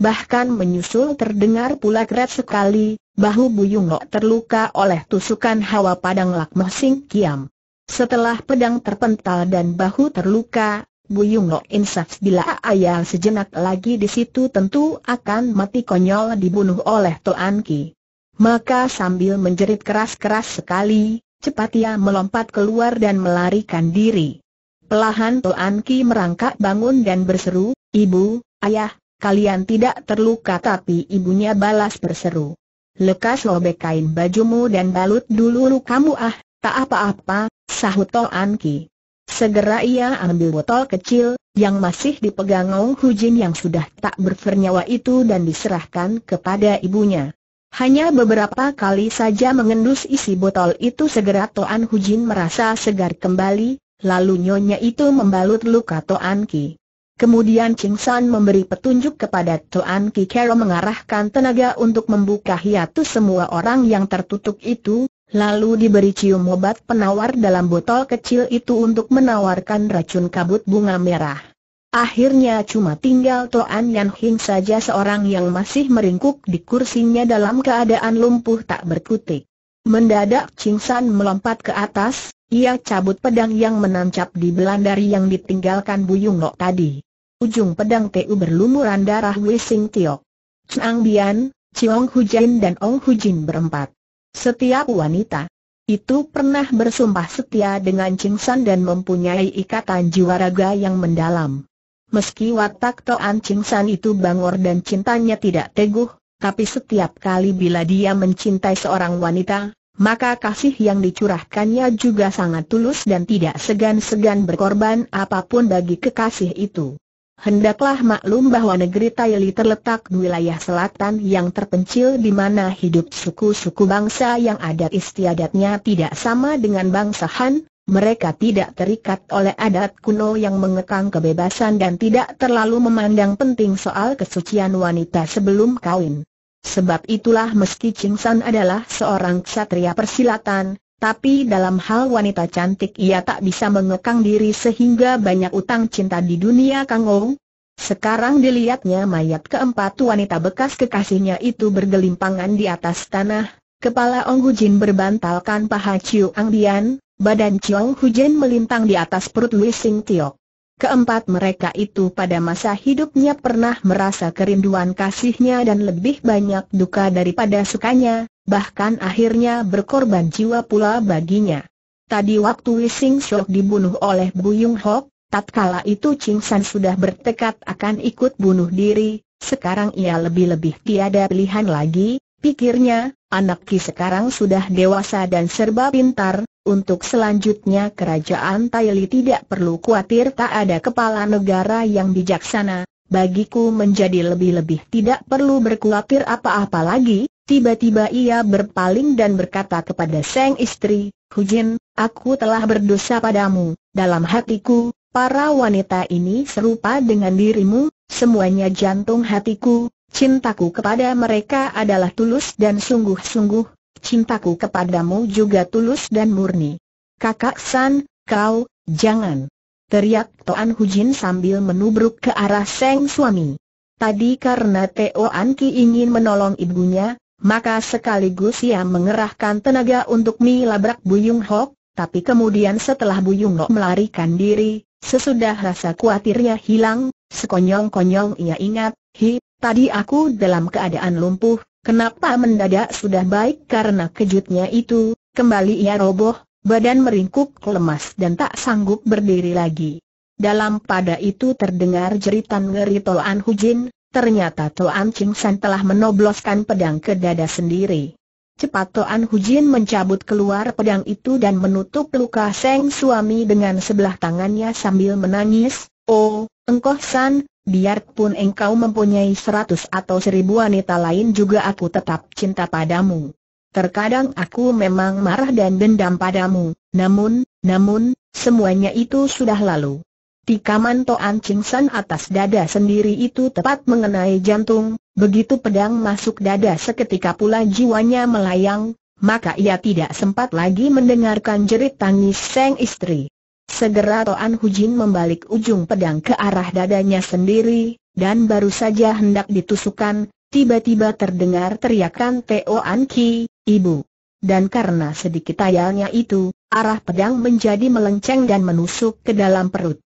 Bahkan menyusul terdengar pula keret sekali, bahu Buyung terluka oleh tusukan hawa padang lakmah Sin Kiam. Setelah pedang terpental dan bahu terluka, Buyung No Insaf bila ayah sejenak lagi di situ tentu akan mati konyol dibunuh oleh Toan Ki. Maka sambil menjerit keras-keras sekali, cepat ia melompat keluar dan melarikan diri. Pelahan Toan Ki merangkak bangun dan berseru, Ibu, ayah, kalian tidak terluka tapi ibunya balas berseru. Lekas lobek kain bajumu dan balut dulu kamu ah, tak apa-apa, sahut Toan Ki. Segera ia ambil botol kecil, yang masih dipegang Ong Hujin yang sudah tak bernyawa itu dan diserahkan kepada ibunya. Hanya beberapa kali saja mengendus isi botol itu segera Toan Hujin merasa segar kembali, lalu nyonya itu membalut luka Toan Ki. Kemudian Ching San memberi petunjuk kepada Toan Ki Kero mengarahkan tenaga untuk membuka hiatus semua orang yang tertutup itu, lalu diberi cium obat penawar dalam botol kecil itu untuk menawarkan racun kabut bunga merah. Akhirnya cuma tinggal Toan Yan Hing saja seorang yang masih meringkuk di kursinya dalam keadaan lumpuh tak berkutik. Mendadak Ching San melompat ke atas, ia cabut pedang yang menancap di belandari yang ditinggalkan Buyung Lok tadi. Ujung pedang TU berlumuran darah Sing Tiok. Chang Bian, Chiong Jin dan Ong Hujin berempat. Setiap wanita itu pernah bersumpah setia dengan Ching San dan mempunyai ikatan jiwa raga yang mendalam. Meski watak Toan Ching San itu bangor dan cintanya tidak teguh, tapi setiap kali bila dia mencintai seorang wanita, maka kasih yang dicurahkannya juga sangat tulus dan tidak segan-segan berkorban apapun bagi kekasih itu. Hendaklah maklum bahwa negeri Taili terletak di wilayah selatan yang terpencil di mana hidup suku-suku bangsa yang adat istiadatnya tidak sama dengan bangsa Han, mereka tidak terikat oleh adat kuno yang mengekang kebebasan dan tidak terlalu memandang penting soal kesucian wanita sebelum kawin. Sebab itulah meski Ching San adalah seorang ksatria persilatan, tapi dalam hal wanita cantik ia tak bisa mengekang diri sehingga banyak utang cinta di dunia Kang Ou. Sekarang dilihatnya mayat keempat wanita bekas kekasihnya itu bergelimpangan di atas tanah, kepala Ong Onggu Jin berbantalkan paha Chiu Ang Bian, badan Chiong Jin melintang di atas perut Wei Sing Tiok. Keempat mereka itu pada masa hidupnya pernah merasa kerinduan kasihnya dan lebih banyak duka daripada sukanya, bahkan akhirnya berkorban jiwa pula baginya. Tadi waktu Wising Shok dibunuh oleh Buyung Hok, tatkala itu Ching San sudah bertekad akan ikut bunuh diri, sekarang ia lebih-lebih tiada pilihan lagi, pikirnya, anak Ki sekarang sudah dewasa dan serba pintar, untuk selanjutnya kerajaan Taili tidak perlu khawatir tak ada kepala negara yang bijaksana, bagiku menjadi lebih-lebih tidak perlu berkulatir apa-apa lagi, tiba-tiba ia berpaling dan berkata kepada sang istri, Hujin, aku telah berdosa padamu, dalam hatiku, para wanita ini serupa dengan dirimu, semuanya jantung hatiku, cintaku kepada mereka adalah tulus dan sungguh-sungguh, cintaku kepadamu juga tulus dan murni. Kakak San, kau, jangan teriak Toan Hujin sambil menubruk ke arah Seng suami. Tadi karena Teo An Ki ingin menolong ibunya, maka sekaligus ia mengerahkan tenaga untuk melabrak Buyung Hok, tapi kemudian setelah Buyung Hok melarikan diri, sesudah rasa khawatirnya hilang, sekonyong-konyong ia ingat, hi, tadi aku dalam keadaan lumpuh, kenapa mendadak sudah baik karena kejutnya itu, kembali ia roboh, badan meringkuk lemas dan tak sanggup berdiri lagi. Dalam pada itu terdengar jeritan ngeri Toan Hujin, ternyata Toan Ching San telah menobloskan pedang ke dada sendiri. Cepat Toan Hujin mencabut keluar pedang itu dan menutup luka Seng suami dengan sebelah tangannya sambil menangis, Oh, engkau San, biarpun engkau mempunyai seratus atau seribu wanita lain juga aku tetap cinta padamu. Terkadang aku memang marah dan dendam padamu, namun, namun, semuanya itu sudah lalu. Tikaman Toan Cingsan atas dada sendiri itu tepat mengenai jantung, begitu pedang masuk dada seketika pula jiwanya melayang, maka ia tidak sempat lagi mendengarkan jerit tangis sang istri. Segera Toan Hujin membalik ujung pedang ke arah dadanya sendiri, dan baru saja hendak ditusukan, tiba-tiba terdengar teriakan Toan Ki, Ibu. Dan karena sedikit tayalnya itu, arah pedang menjadi melenceng dan menusuk ke dalam perut.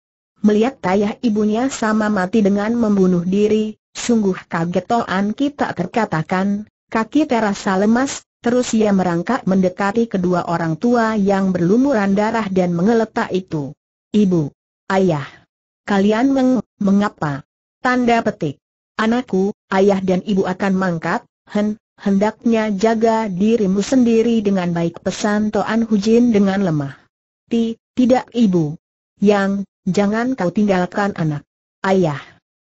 Melihat tayah ibunya sama mati dengan membunuh diri, sungguh kaget Toan kita terkatakan, kaki terasa lemas, terus ia merangkak mendekati kedua orang tua yang berlumuran darah dan mengeletak itu. Ibu, ayah, kalian meng, mengapa? Tanda petik. Anakku, ayah dan ibu akan mangkat, hen, hendaknya jaga dirimu sendiri dengan baik pesan Toan Hujin dengan lemah. Ti, tidak ibu. Yang, jangan kau tinggalkan anak. Ayah.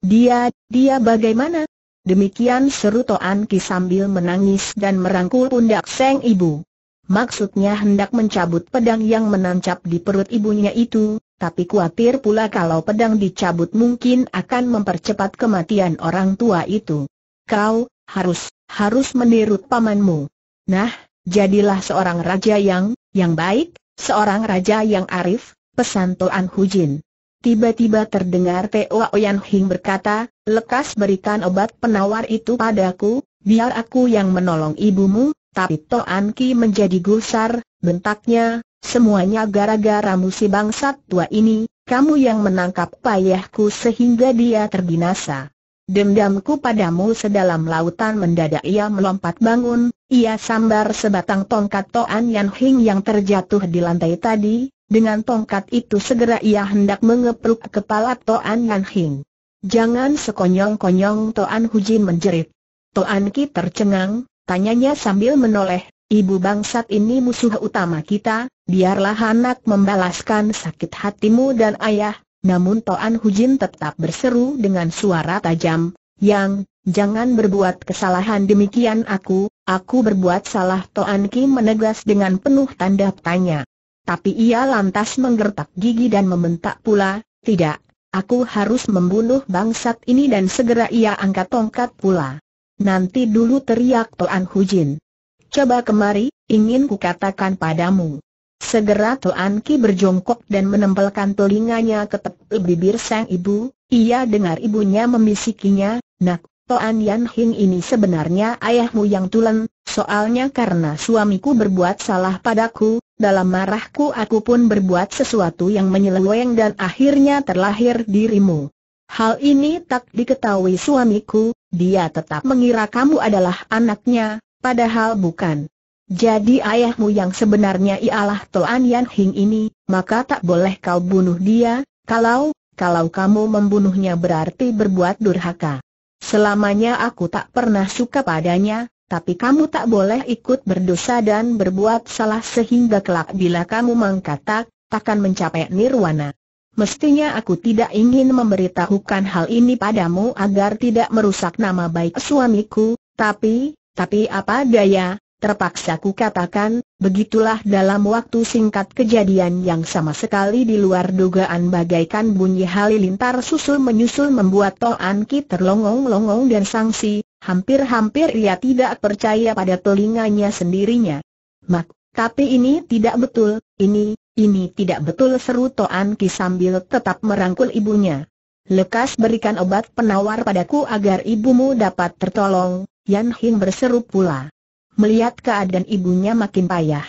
Dia, dia bagaimana? Demikian seru Toan Ki sambil menangis dan merangkul pundak Seng ibu. Maksudnya hendak mencabut pedang yang menancap di perut ibunya itu, tapi khawatir pula kalau pedang dicabut mungkin akan mempercepat kematian orang tua itu. Kau, harus, harus meniru pamanmu. Nah, jadilah seorang raja yang, yang baik, seorang raja yang arif, pesan Toan Hujin. Tiba-tiba terdengar Teo Oyan Hing berkata, lekas berikan obat penawar itu padaku, biar aku yang menolong ibumu, tapi Toan Ki menjadi gusar, bentaknya, semuanya gara-gara musibang bangsat tua ini, kamu yang menangkap payahku sehingga dia terbinasa. Dendamku padamu sedalam lautan mendadak ia melompat bangun, ia sambar sebatang tongkat Toan Yan Hing yang terjatuh di lantai tadi, dengan tongkat itu segera ia hendak mengepruk kepala Toan Yan Hing. Jangan sekonyong-konyong Toan Hujin menjerit. Toan Ki tercengang, tanyanya sambil menoleh, ibu bangsat ini musuh utama kita, biarlah anak membalaskan sakit hatimu dan ayah, namun Toan Hujin tetap berseru dengan suara tajam, yang, jangan berbuat kesalahan demikian aku, aku berbuat salah Toan Kim menegas dengan penuh tanda tanya. Tapi ia lantas menggertak gigi dan membentak pula, tidak, aku harus membunuh bangsat ini dan segera ia angkat tongkat pula. Nanti dulu teriak Toan Hujin. Coba kemari, ingin kukatakan padamu. Segera Toan Ki berjongkok dan menempelkan telinganya ke tepi bibir sang ibu, ia dengar ibunya memisikinya. nak, Toan Yan Hing ini sebenarnya ayahmu yang tulen, soalnya karena suamiku berbuat salah padaku, dalam marahku aku pun berbuat sesuatu yang menyeleweng dan akhirnya terlahir dirimu. Hal ini tak diketahui suamiku, dia tetap mengira kamu adalah anaknya, padahal bukan. Jadi ayahmu yang sebenarnya ialah Toan Yan Hing ini, maka tak boleh kau bunuh dia, kalau, kalau kamu membunuhnya berarti berbuat durhaka. Selamanya aku tak pernah suka padanya, tapi kamu tak boleh ikut berdosa dan berbuat salah sehingga kelak bila kamu mengkatak, takkan mencapai nirwana. Mestinya aku tidak ingin memberitahukan hal ini padamu agar tidak merusak nama baik suamiku, tapi, tapi apa daya, Terpaksa ku katakan, begitulah dalam waktu singkat kejadian yang sama sekali di luar dugaan bagaikan bunyi halilintar susul menyusul membuat Toan Ki terlongong-longong dan sangsi, hampir-hampir ia tidak percaya pada telinganya sendirinya. Mak, tapi ini tidak betul, ini, ini tidak betul seru Toan Ki sambil tetap merangkul ibunya. Lekas berikan obat penawar padaku agar ibumu dapat tertolong, Yan Hing berseru pula. Melihat keadaan ibunya makin payah.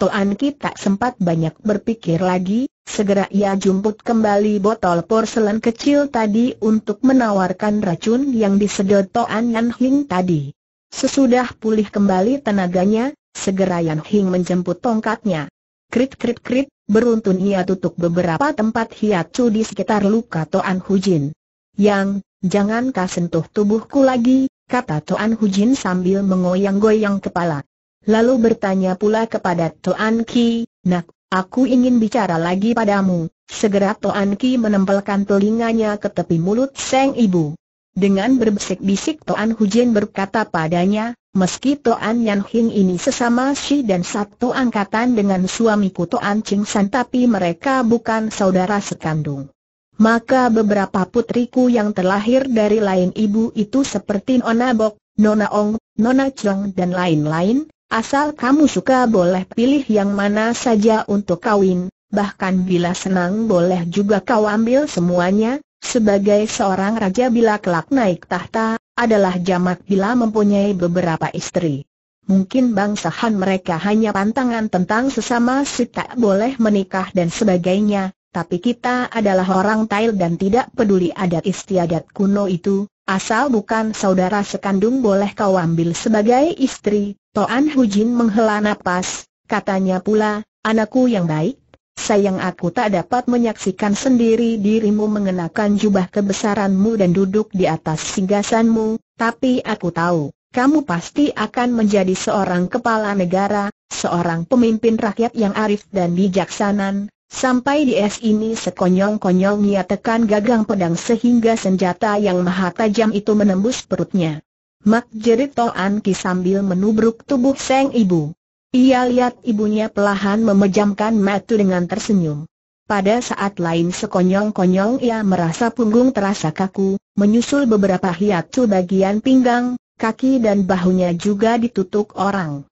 Toan Ki tak sempat banyak berpikir lagi, segera ia jumput kembali botol porselen kecil tadi untuk menawarkan racun yang disedot Toan Nan Hing tadi. Sesudah pulih kembali tenaganya, segera Yan Hing menjemput tongkatnya. Krit krit krit, beruntun ia tutup beberapa tempat hiat cu di sekitar luka Toan Hujin. Yang, jangan kau sentuh tubuhku lagi, kata Toan Hujin sambil mengoyang-goyang kepala. Lalu bertanya pula kepada Toan Ki, nak, aku ingin bicara lagi padamu. Segera Toan Ki menempelkan telinganya ke tepi mulut Seng Ibu. Dengan berbisik-bisik Toan Hujin berkata padanya, meski Toan Yan Hing ini sesama si dan satu angkatan dengan suamiku Toan Ching San tapi mereka bukan saudara sekandung. Maka beberapa putriku yang terlahir dari lain ibu itu seperti Nona Bok, Nona Ong, Nona Chong dan lain-lain, asal kamu suka boleh pilih yang mana saja untuk kawin, bahkan bila senang boleh juga kau ambil semuanya, sebagai seorang raja bila kelak naik tahta, adalah jamak bila mempunyai beberapa istri. Mungkin bangsahan mereka hanya pantangan tentang sesama si tak boleh menikah dan sebagainya, tapi kita adalah orang Tail dan tidak peduli adat istiadat kuno itu, asal bukan saudara sekandung boleh kau ambil sebagai istri. Toan Hujin menghela nafas, katanya pula, anakku yang baik, sayang aku tak dapat menyaksikan sendiri dirimu mengenakan jubah kebesaranmu dan duduk di atas singgasanmu, tapi aku tahu, kamu pasti akan menjadi seorang kepala negara, seorang pemimpin rakyat yang arif dan bijaksanan, Sampai di es ini sekonyong konyong ia tekan gagang pedang sehingga senjata yang maha tajam itu menembus perutnya. Mak jerit Toan Ki sambil menubruk tubuh Seng Ibu. Ia lihat ibunya pelahan memejamkan mata dengan tersenyum. Pada saat lain sekonyong-konyong ia merasa punggung terasa kaku, menyusul beberapa hiatu bagian pinggang, kaki dan bahunya juga ditutup orang.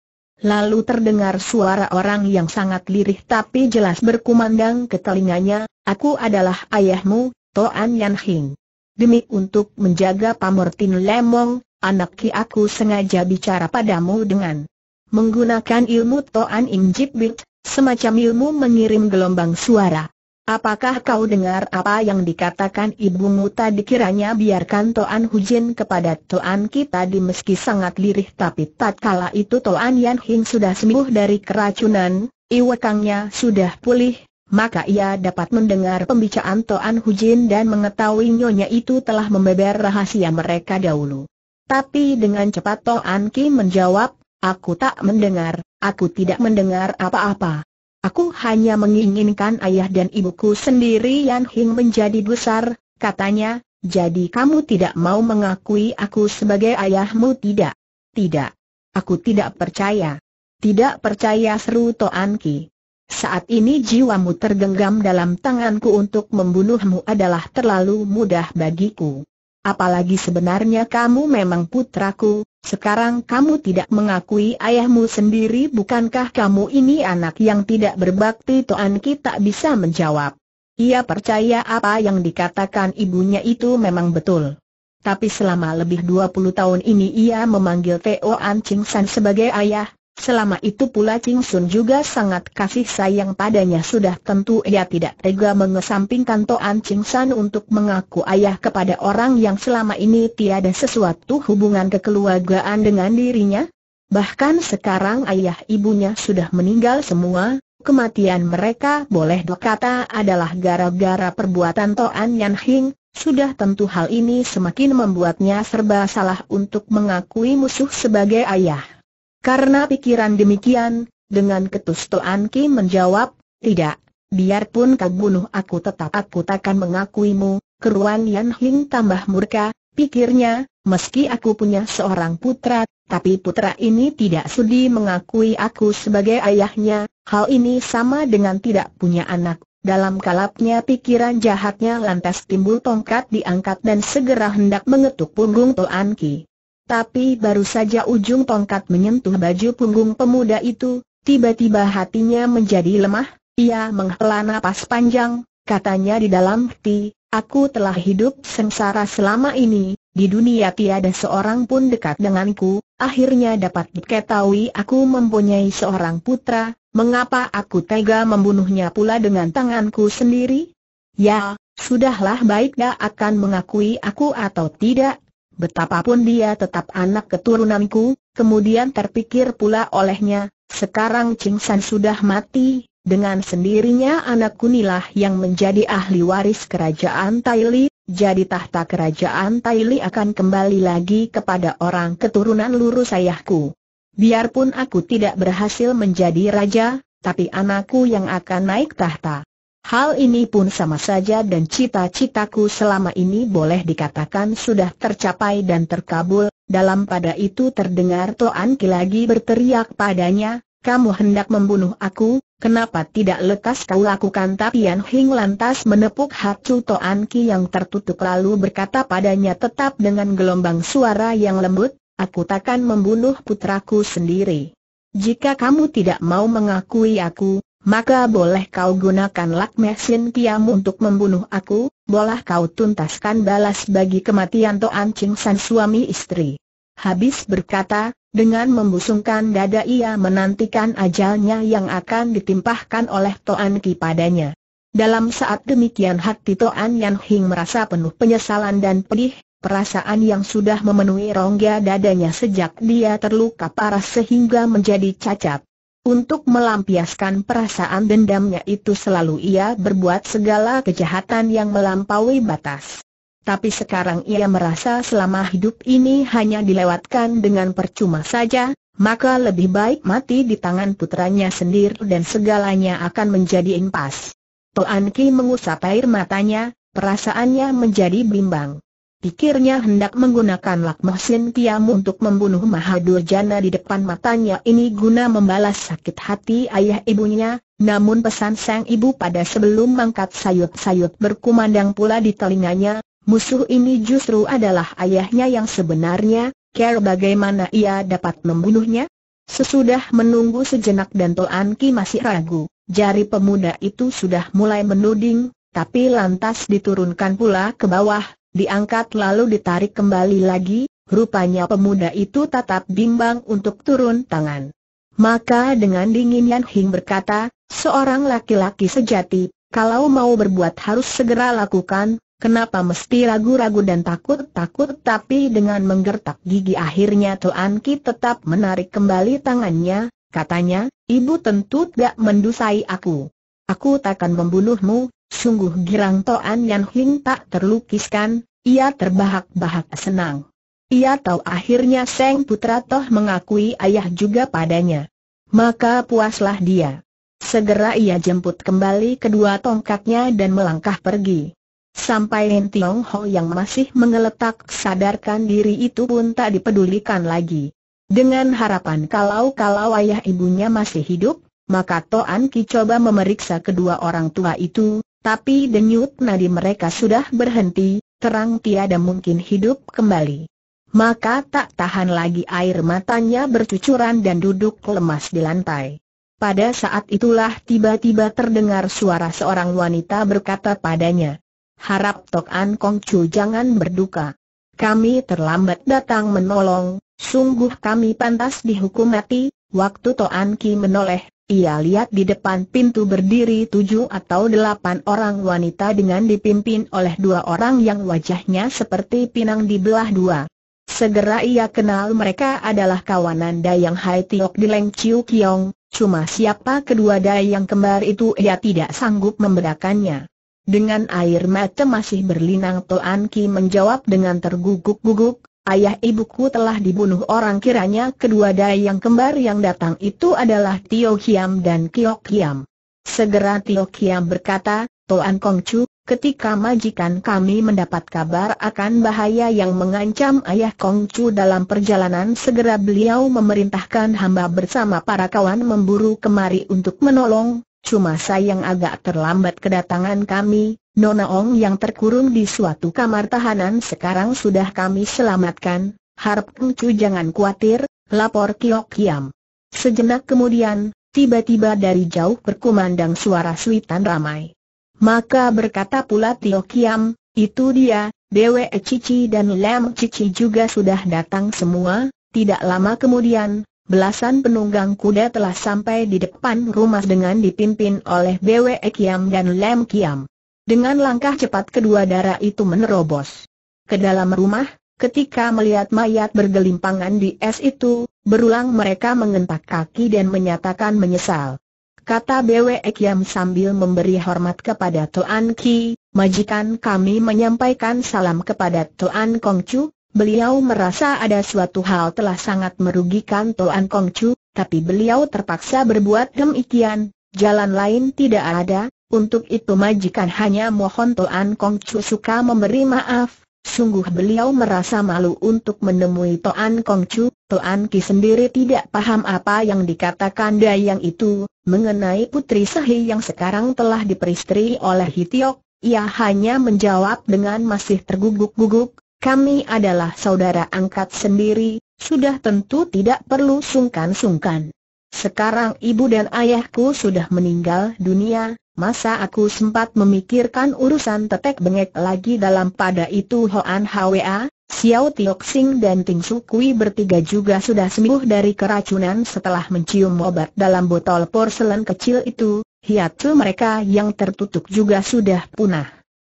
Lalu terdengar suara orang yang sangat lirih tapi jelas berkumandang ke telinganya, Aku adalah ayahmu, Toan Yan Hing. Demi untuk menjaga pamortin Lemong, anak ki aku sengaja bicara padamu dengan menggunakan ilmu Toan Bit, semacam ilmu mengirim gelombang suara. Apakah kau dengar apa yang dikatakan ibumu tadi kiranya biarkan Toan Hujin kepada Toan kita di meski sangat lirih tapi tak kala itu Toan Yan Hing sudah sembuh dari keracunan, iwakangnya sudah pulih, maka ia dapat mendengar pembicaraan Toan Hujin dan mengetahui nyonya itu telah membeber rahasia mereka dahulu. Tapi dengan cepat Toan Ki menjawab, aku tak mendengar, aku tidak mendengar apa-apa. Aku hanya menginginkan ayah dan ibuku sendiri yang Hing menjadi besar, katanya, jadi kamu tidak mau mengakui aku sebagai ayahmu tidak? Tidak. Aku tidak percaya. Tidak percaya seru Toan Ki. Saat ini jiwamu tergenggam dalam tanganku untuk membunuhmu adalah terlalu mudah bagiku. Apalagi sebenarnya kamu memang putraku, sekarang kamu tidak mengakui ayahmu sendiri bukankah kamu ini anak yang tidak berbakti Tuan kita bisa menjawab. Ia percaya apa yang dikatakan ibunya itu memang betul. Tapi selama lebih 20 tahun ini ia memanggil Teo An San sebagai ayah, Selama itu pula Ching Sun juga sangat kasih sayang padanya sudah tentu ia tidak tega mengesampingkan Toan Ching San untuk mengaku ayah kepada orang yang selama ini tiada sesuatu hubungan kekeluargaan dengan dirinya. Bahkan sekarang ayah ibunya sudah meninggal semua, kematian mereka boleh dikata adalah gara-gara perbuatan Toan Yan Hing, sudah tentu hal ini semakin membuatnya serba salah untuk mengakui musuh sebagai ayah. Karena pikiran demikian, dengan ketus Toan Ki menjawab, tidak, biarpun kau bunuh aku tetap aku takkan mengakuimu, keruan Yan Hing tambah murka, pikirnya, meski aku punya seorang putra, tapi putra ini tidak sudi mengakui aku sebagai ayahnya, hal ini sama dengan tidak punya anak. Dalam kalapnya pikiran jahatnya lantas timbul tongkat diangkat dan segera hendak mengetuk punggung Toan Ki. Tapi baru saja ujung tongkat menyentuh baju punggung pemuda itu, tiba-tiba hatinya menjadi lemah, ia menghela napas panjang, katanya di dalam hati, aku telah hidup sengsara selama ini, di dunia tiada seorang pun dekat denganku, akhirnya dapat diketahui aku mempunyai seorang putra, mengapa aku tega membunuhnya pula dengan tanganku sendiri? Ya, sudahlah baik akan mengakui aku atau tidak, Betapapun dia tetap anak keturunanku, kemudian terpikir pula olehnya, sekarang Ching San sudah mati, dengan sendirinya anakku inilah yang menjadi ahli waris kerajaan Taili, jadi tahta kerajaan Li akan kembali lagi kepada orang keturunan lurus ayahku. Biarpun aku tidak berhasil menjadi raja, tapi anakku yang akan naik tahta. Hal ini pun sama saja dan cita-citaku selama ini boleh dikatakan sudah tercapai dan terkabul, dalam pada itu terdengar Toan Ki lagi berteriak padanya, kamu hendak membunuh aku, kenapa tidak lekas kau lakukan Tapian Hing lantas menepuk hati Toan Ki yang tertutup lalu berkata padanya tetap dengan gelombang suara yang lembut, aku takkan membunuh putraku sendiri. Jika kamu tidak mau mengakui aku, maka boleh kau gunakan lakmesin kiam untuk membunuh aku, boleh kau tuntaskan balas bagi kematian Toan Ching San suami istri. Habis berkata, dengan membusungkan dada ia menantikan ajalnya yang akan ditimpahkan oleh Toan Ki padanya. Dalam saat demikian hati Toan Yan Hing merasa penuh penyesalan dan pedih, perasaan yang sudah memenuhi rongga dadanya sejak dia terluka parah sehingga menjadi cacat. Untuk melampiaskan perasaan dendamnya itu selalu ia berbuat segala kejahatan yang melampaui batas. Tapi sekarang ia merasa selama hidup ini hanya dilewatkan dengan percuma saja, maka lebih baik mati di tangan putranya sendiri dan segalanya akan menjadi impas. Toanki mengusap air matanya, perasaannya menjadi bimbang. Pikirnya hendak menggunakan Lakmohsin Tiam untuk membunuh Mahadurjana di depan matanya ini guna membalas sakit hati ayah ibunya, namun pesan sang ibu pada sebelum mangkat sayut-sayut berkumandang pula di telinganya, musuh ini justru adalah ayahnya yang sebenarnya, care bagaimana ia dapat membunuhnya? Sesudah menunggu sejenak dan Toan Ki masih ragu, jari pemuda itu sudah mulai menuding, tapi lantas diturunkan pula ke bawah, diangkat lalu ditarik kembali lagi, rupanya pemuda itu tetap bimbang untuk turun tangan. Maka dengan dingin Yan Hing berkata, seorang laki-laki sejati, kalau mau berbuat harus segera lakukan, Kenapa mesti ragu-ragu dan takut-takut tapi dengan menggertak gigi akhirnya Tuan Ki tetap menarik kembali tangannya, katanya, ibu tentu tidak mendusai aku. Aku takkan membunuhmu, Sungguh girang Toan Yan Hing tak terlukiskan, ia terbahak-bahak senang. Ia tahu akhirnya Seng Putra Toh mengakui ayah juga padanya. Maka puaslah dia. Segera ia jemput kembali kedua tongkatnya dan melangkah pergi. Sampai Lin Tiong Ho yang masih mengeletak sadarkan diri itu pun tak dipedulikan lagi. Dengan harapan kalau-kalau ayah ibunya masih hidup, maka Toan Ki coba memeriksa kedua orang tua itu, tapi denyut nadi mereka sudah berhenti, terang tiada mungkin hidup kembali. Maka tak tahan lagi air matanya bercucuran dan duduk lemas di lantai. Pada saat itulah tiba-tiba terdengar suara seorang wanita berkata padanya, Harap Tok An Kong Chu jangan berduka. Kami terlambat datang menolong, sungguh kami pantas dihukum mati, waktu Toan Ki menoleh, ia lihat di depan pintu berdiri tujuh atau delapan orang wanita dengan dipimpin oleh dua orang yang wajahnya seperti pinang dibelah dua. Segera ia kenal mereka adalah kawanan Dayang Hai Tiok di Leng Chiu Kiong, cuma siapa kedua Dayang kembar itu ia tidak sanggup membedakannya. Dengan air mata masih berlinang Toan Ki menjawab dengan terguguk-guguk, ayah ibuku telah dibunuh orang kiranya kedua dayang kembar yang datang itu adalah Tio Kiam dan Kio Kiam. Segera Tio Kiam berkata, Toan Kongcu, ketika majikan kami mendapat kabar akan bahaya yang mengancam ayah Kongcu dalam perjalanan segera beliau memerintahkan hamba bersama para kawan memburu kemari untuk menolong, cuma sayang agak terlambat kedatangan kami, Nona Ong yang terkurung di suatu kamar tahanan sekarang sudah kami selamatkan, harap Chu jangan khawatir, lapor Kiok Kiam. Sejenak kemudian, tiba-tiba dari jauh berkumandang suara suitan ramai. Maka berkata pula Tio Kiam, itu dia, Dewe Cici dan Lam Cici juga sudah datang semua, tidak lama kemudian, Belasan penunggang kuda telah sampai di depan rumah dengan dipimpin oleh Bwe Kiam dan Lem Kiam. Dengan langkah cepat kedua darah itu menerobos. Ke dalam rumah, ketika melihat mayat bergelimpangan di es itu, berulang mereka mengentak kaki dan menyatakan menyesal. Kata Bwe Kiam sambil memberi hormat kepada Toan Ki, majikan kami menyampaikan salam kepada Toan Kongcu, beliau merasa ada suatu hal telah sangat merugikan Toan Kongcu, tapi beliau terpaksa berbuat demikian, jalan lain tidak ada, untuk itu majikan hanya mohon Toan Kong Chu suka memberi maaf, sungguh beliau merasa malu untuk menemui Toan Kong Chu, Toan Ki sendiri tidak paham apa yang dikatakan Dayang itu, mengenai Putri Sahi yang sekarang telah diperistri oleh Hitiok, ia hanya menjawab dengan masih terguguk-guguk, kami adalah saudara angkat sendiri, sudah tentu tidak perlu sungkan-sungkan. Sekarang ibu dan ayahku sudah meninggal dunia, Masa aku sempat memikirkan urusan tetek bengek lagi dalam pada itu Hoan Hwa, Xiao Tiok Sing dan Ting Su Kui bertiga juga sudah sembuh dari keracunan setelah mencium obat dalam botol porselen kecil itu, hiatu mereka yang tertutup juga sudah punah.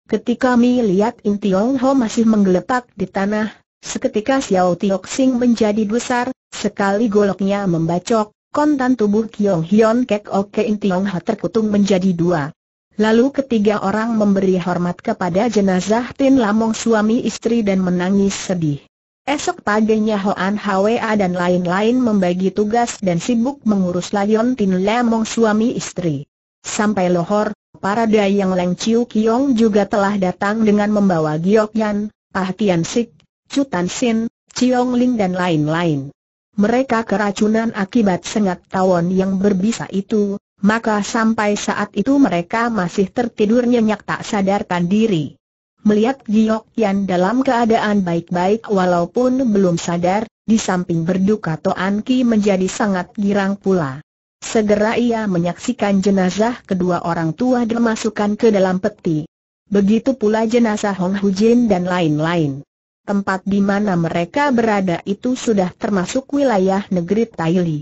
Ketika Mi lihat In Tiong Ho masih menggeletak di tanah, seketika Xiao Tiok Sing menjadi besar, sekali goloknya membacok, kontan tubuh Kiong Hyun Kek In Tiong Ha terkutung menjadi dua. Lalu ketiga orang memberi hormat kepada jenazah Tin Lamong suami istri dan menangis sedih. Esok paginya Hoan Hwa dan lain-lain membagi tugas dan sibuk mengurus Layon Tin Lamong suami istri. Sampai Lohor, para dayang yang Leng Chiu Kiong juga telah datang dengan membawa Giok Yan, Ah Tian Sik, Chu Tan Sin, Chiong Ling dan lain-lain mereka keracunan akibat sengat tawon yang berbisa itu, maka sampai saat itu mereka masih tertidur nyenyak tak sadarkan diri. Melihat Giok Yan dalam keadaan baik-baik walaupun belum sadar, di samping berduka Toan Ki menjadi sangat girang pula. Segera ia menyaksikan jenazah kedua orang tua dimasukkan ke dalam peti. Begitu pula jenazah Hong Hu Jin dan lain-lain tempat di mana mereka berada itu sudah termasuk wilayah negeri Taili.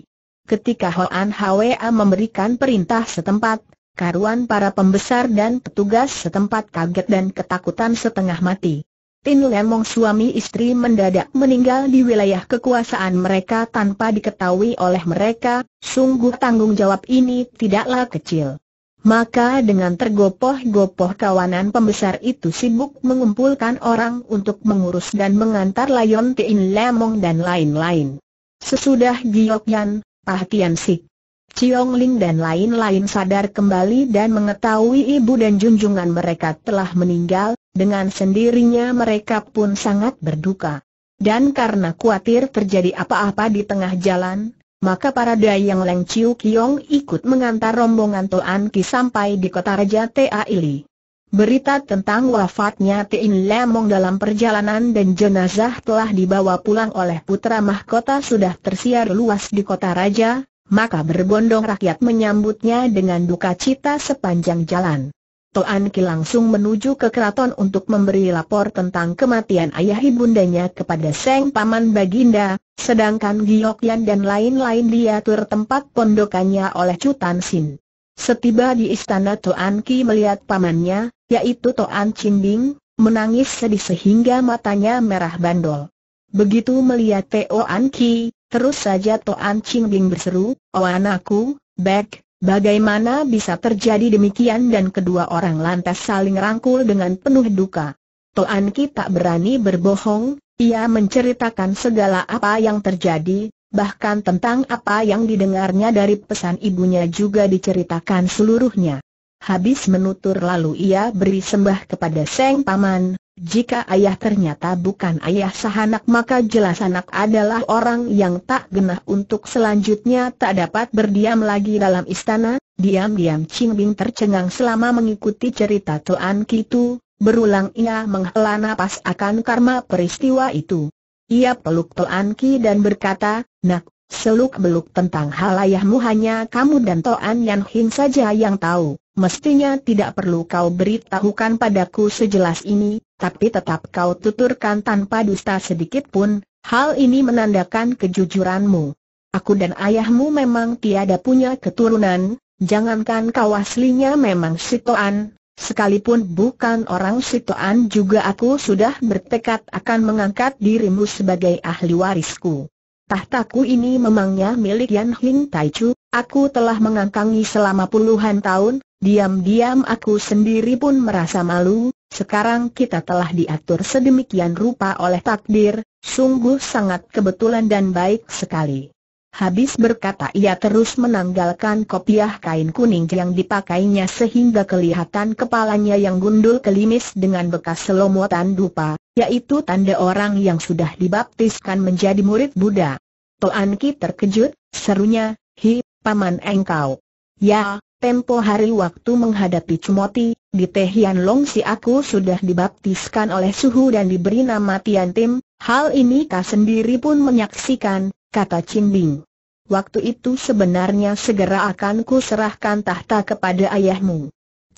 Ketika Hoan Hwa memberikan perintah setempat, karuan para pembesar dan petugas setempat kaget dan ketakutan setengah mati. Tin Lemong suami istri mendadak meninggal di wilayah kekuasaan mereka tanpa diketahui oleh mereka, sungguh tanggung jawab ini tidaklah kecil. Maka dengan tergopoh-gopoh kawanan pembesar itu sibuk mengumpulkan orang untuk mengurus dan mengantar Layon Tin Lemong dan lain-lain. Sesudah Giok Yan, Pah Tian Sik, Chiong Ling dan lain-lain sadar kembali dan mengetahui ibu dan junjungan mereka telah meninggal, dengan sendirinya mereka pun sangat berduka. Dan karena khawatir terjadi apa-apa di tengah jalan, maka para dayang Leng Chiu Kiong ikut mengantar rombongan Toan Ki sampai di kota Raja Taili. Berita tentang wafatnya Tin Lemong dalam perjalanan dan jenazah telah dibawa pulang oleh putra mahkota sudah tersiar luas di kota Raja, maka berbondong rakyat menyambutnya dengan duka cita sepanjang jalan. Toan Ki langsung menuju ke keraton untuk memberi lapor tentang kematian ayah ibundanya kepada Seng Paman Baginda, Sedangkan Giyokyan dan lain-lain diatur tempat pondokannya oleh Cutan Sin. Setiba di istana Toan Ki melihat pamannya, yaitu Toan Cimbing, menangis sedih sehingga matanya merah bandol. Begitu melihat Toan Ki, terus saja Toan Cimbing berseru, Oh anakku, Bek, bagaimana bisa terjadi demikian dan kedua orang lantas saling rangkul dengan penuh duka. Toan Ki tak berani berbohong, ia menceritakan segala apa yang terjadi, bahkan tentang apa yang didengarnya dari pesan ibunya juga diceritakan seluruhnya. Habis menutur lalu ia beri sembah kepada Seng Paman, jika ayah ternyata bukan ayah sahanak maka jelas anak adalah orang yang tak genah untuk selanjutnya tak dapat berdiam lagi dalam istana, diam-diam Ching Bing tercengang selama mengikuti cerita Tuan Kitu, Berulang ia menghela napas akan karma peristiwa itu. Ia peluk Toan Ki dan berkata, Nak, seluk-beluk tentang hal ayahmu hanya kamu dan Toan Yan Hin saja yang tahu. Mestinya tidak perlu kau beritahukan padaku sejelas ini, tapi tetap kau tuturkan tanpa dusta sedikit pun, hal ini menandakan kejujuranmu. Aku dan ayahmu memang tiada punya keturunan, Jangankan kau aslinya memang si Sekalipun bukan orang Sitoan juga aku sudah bertekad akan mengangkat dirimu sebagai ahli warisku. Tahtaku ini memangnya milik Yan Hing Tai aku telah mengangkangi selama puluhan tahun, diam-diam aku sendiri pun merasa malu, sekarang kita telah diatur sedemikian rupa oleh takdir, sungguh sangat kebetulan dan baik sekali. Habis berkata ia terus menanggalkan kopiah kain kuning yang dipakainya sehingga kelihatan kepalanya yang gundul kelimis dengan bekas selomotan dupa, yaitu tanda orang yang sudah dibaptiskan menjadi murid Buddha. Toan Ki terkejut, serunya, Hi, Paman engkau. Ya, tempo hari waktu menghadapi Cumoti, di Tehian Long si aku sudah dibaptiskan oleh suhu dan diberi nama Tian Tim, hal ini kau sendiri pun menyaksikan, kata Cimbing. Waktu itu sebenarnya segera akan serahkan tahta kepada ayahmu.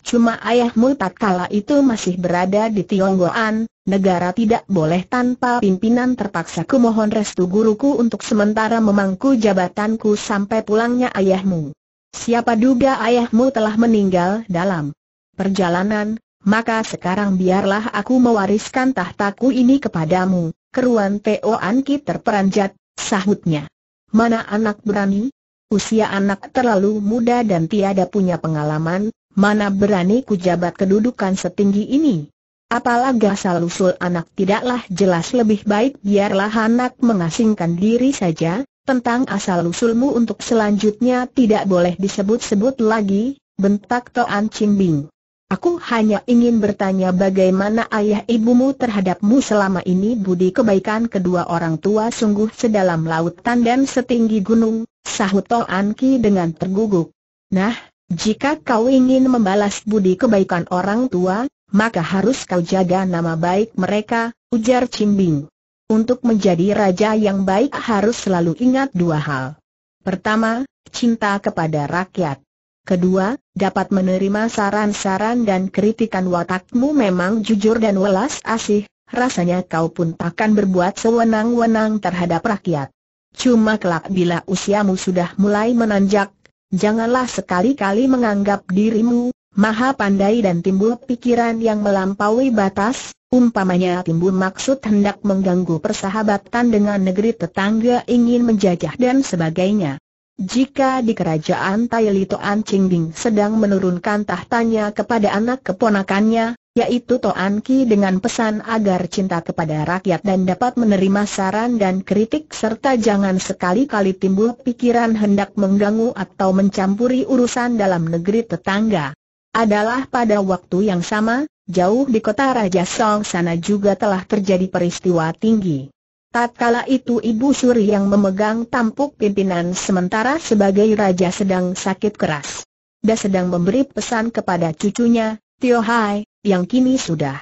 Cuma ayahmu tak kala itu masih berada di Tionggoan, negara tidak boleh tanpa pimpinan terpaksa ku mohon restu guruku untuk sementara memangku jabatanku sampai pulangnya ayahmu. Siapa duga ayahmu telah meninggal dalam perjalanan, maka sekarang biarlah aku mewariskan tahtaku ini kepadamu. Keruan Toan Ki terperanjat, sahutnya. Mana anak berani? Usia anak terlalu muda dan tiada punya pengalaman, mana berani ku jabat kedudukan setinggi ini? Apalagi asal usul anak tidaklah jelas lebih baik biarlah anak mengasingkan diri saja, tentang asal usulmu untuk selanjutnya tidak boleh disebut-sebut lagi, bentak Toan Bing. Aku hanya ingin bertanya bagaimana ayah ibumu terhadapmu selama ini budi kebaikan kedua orang tua sungguh sedalam lautan dan setinggi gunung, sahut Tol Anki dengan terguguk. Nah, jika kau ingin membalas budi kebaikan orang tua, maka harus kau jaga nama baik mereka, ujar Cimbing. Untuk menjadi raja yang baik harus selalu ingat dua hal. Pertama, cinta kepada rakyat. Kedua, dapat menerima saran-saran dan kritikan watakmu memang jujur dan welas asih, rasanya kau pun takkan berbuat sewenang-wenang terhadap rakyat. Cuma kelak bila usiamu sudah mulai menanjak, janganlah sekali-kali menganggap dirimu maha pandai dan timbul pikiran yang melampaui batas, umpamanya timbul maksud hendak mengganggu persahabatan dengan negeri tetangga ingin menjajah dan sebagainya. Jika di kerajaan Tai An Qingbing sedang menurunkan tahtanya kepada anak keponakannya, yaitu Toan Ki dengan pesan agar cinta kepada rakyat dan dapat menerima saran dan kritik serta jangan sekali-kali timbul pikiran hendak mengganggu atau mencampuri urusan dalam negeri tetangga. Adalah pada waktu yang sama, jauh di kota Raja Song sana juga telah terjadi peristiwa tinggi. Tatkala itu Ibu Suri yang memegang tampuk pimpinan sementara sebagai raja sedang sakit keras. Dia sedang memberi pesan kepada cucunya, Tio Hai, yang kini sudah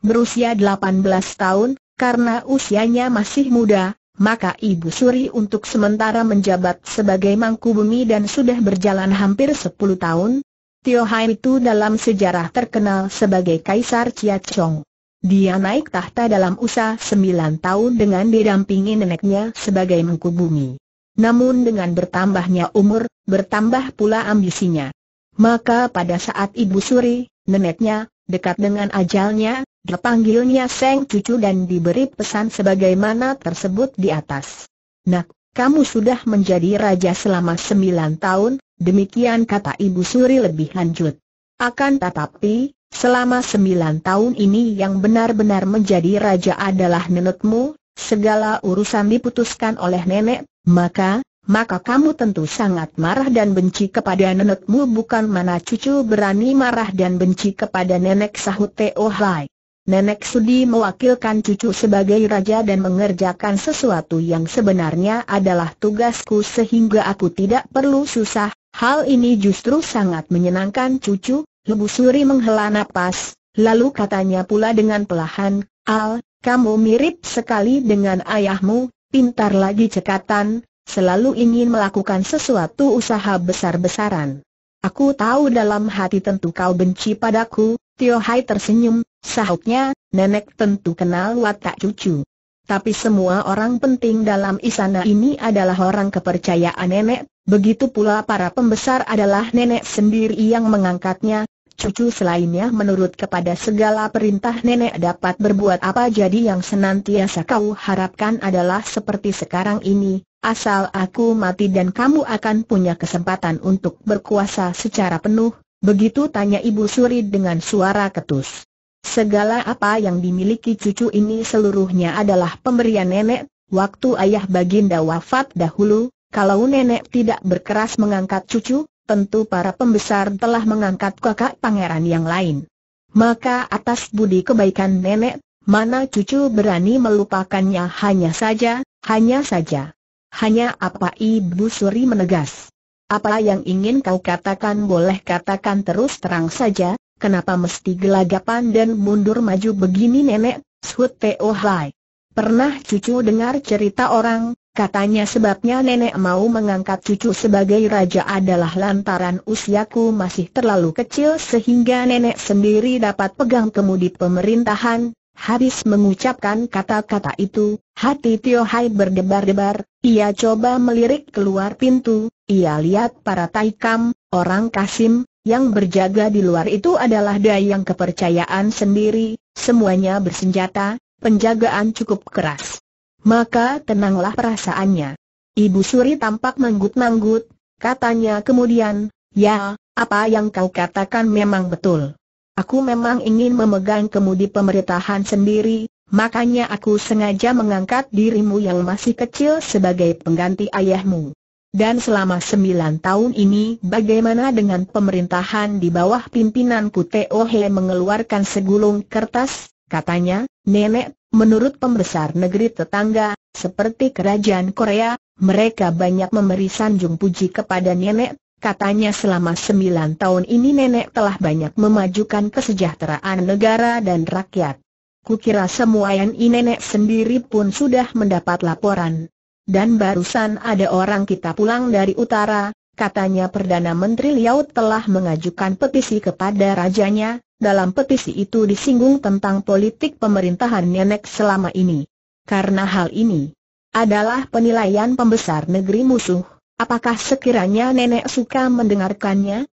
berusia 18 tahun, karena usianya masih muda, maka Ibu Suri untuk sementara menjabat sebagai mangku bumi dan sudah berjalan hampir 10 tahun. Tio Hai itu dalam sejarah terkenal sebagai Kaisar Chia Chong. Dia naik tahta dalam usia sembilan tahun dengan didampingi neneknya sebagai mengkubumi. Namun dengan bertambahnya umur, bertambah pula ambisinya. Maka pada saat Ibu Suri, neneknya, dekat dengan ajalnya, dipanggilnya Seng Cucu dan diberi pesan sebagaimana tersebut di atas. Nak, kamu sudah menjadi raja selama sembilan tahun, demikian kata Ibu Suri lebih lanjut. Akan tetapi, Selama sembilan tahun ini yang benar-benar menjadi raja adalah nenekmu, segala urusan diputuskan oleh nenek, maka, maka kamu tentu sangat marah dan benci kepada nenekmu bukan mana cucu berani marah dan benci kepada nenek sahut Teo Hai. Nenek Sudi mewakilkan cucu sebagai raja dan mengerjakan sesuatu yang sebenarnya adalah tugasku sehingga aku tidak perlu susah, hal ini justru sangat menyenangkan cucu, Lebu Suri menghela napas, lalu katanya pula dengan pelahan, Al, kamu mirip sekali dengan ayahmu, pintar lagi cekatan, selalu ingin melakukan sesuatu usaha besar-besaran. Aku tahu dalam hati tentu kau benci padaku, Tio Hai tersenyum, sahutnya, nenek tentu kenal watak cucu. Tapi semua orang penting dalam istana ini adalah orang kepercayaan nenek, begitu pula para pembesar adalah nenek sendiri yang mengangkatnya, Cucu selainnya menurut kepada segala perintah nenek dapat berbuat apa jadi yang senantiasa kau harapkan adalah seperti sekarang ini, asal aku mati dan kamu akan punya kesempatan untuk berkuasa secara penuh, begitu tanya Ibu Suri dengan suara ketus. Segala apa yang dimiliki cucu ini seluruhnya adalah pemberian nenek, waktu ayah baginda wafat dahulu, kalau nenek tidak berkeras mengangkat cucu, tentu para pembesar telah mengangkat kakak pangeran yang lain. Maka atas budi kebaikan nenek, mana cucu berani melupakannya hanya saja, hanya saja. Hanya apa Ibu Suri menegas. Apa yang ingin kau katakan boleh katakan terus terang saja, kenapa mesti gelagapan dan mundur maju begini nenek, Sut Teo Hai. Pernah cucu dengar cerita orang, Katanya sebabnya nenek mau mengangkat cucu sebagai raja adalah lantaran usiaku masih terlalu kecil sehingga nenek sendiri dapat pegang kemudi pemerintahan. Habis mengucapkan kata-kata itu, hati Tio Hai berdebar-debar, ia coba melirik keluar pintu, ia lihat para Taikam, orang Kasim, yang berjaga di luar itu adalah dayang kepercayaan sendiri, semuanya bersenjata, penjagaan cukup keras maka tenanglah perasaannya. Ibu Suri tampak manggut-manggut, katanya kemudian, ya, apa yang kau katakan memang betul. Aku memang ingin memegang kemudi pemerintahan sendiri, makanya aku sengaja mengangkat dirimu yang masih kecil sebagai pengganti ayahmu. Dan selama sembilan tahun ini bagaimana dengan pemerintahan di bawah pimpinan Kuteohe mengeluarkan segulung kertas, katanya, nenek Menurut pembesar negeri tetangga, seperti kerajaan Korea, mereka banyak memberi sanjung puji kepada nenek Katanya selama sembilan tahun ini nenek telah banyak memajukan kesejahteraan negara dan rakyat. Kukira semua yang nenek sendiri pun sudah mendapat laporan. Dan barusan ada orang kita pulang dari utara, katanya Perdana Menteri Liaut telah mengajukan petisi kepada rajanya, dalam petisi itu disinggung tentang politik pemerintahan nenek selama ini. Karena hal ini adalah penilaian pembesar negeri musuh, apakah sekiranya nenek suka mendengarkannya?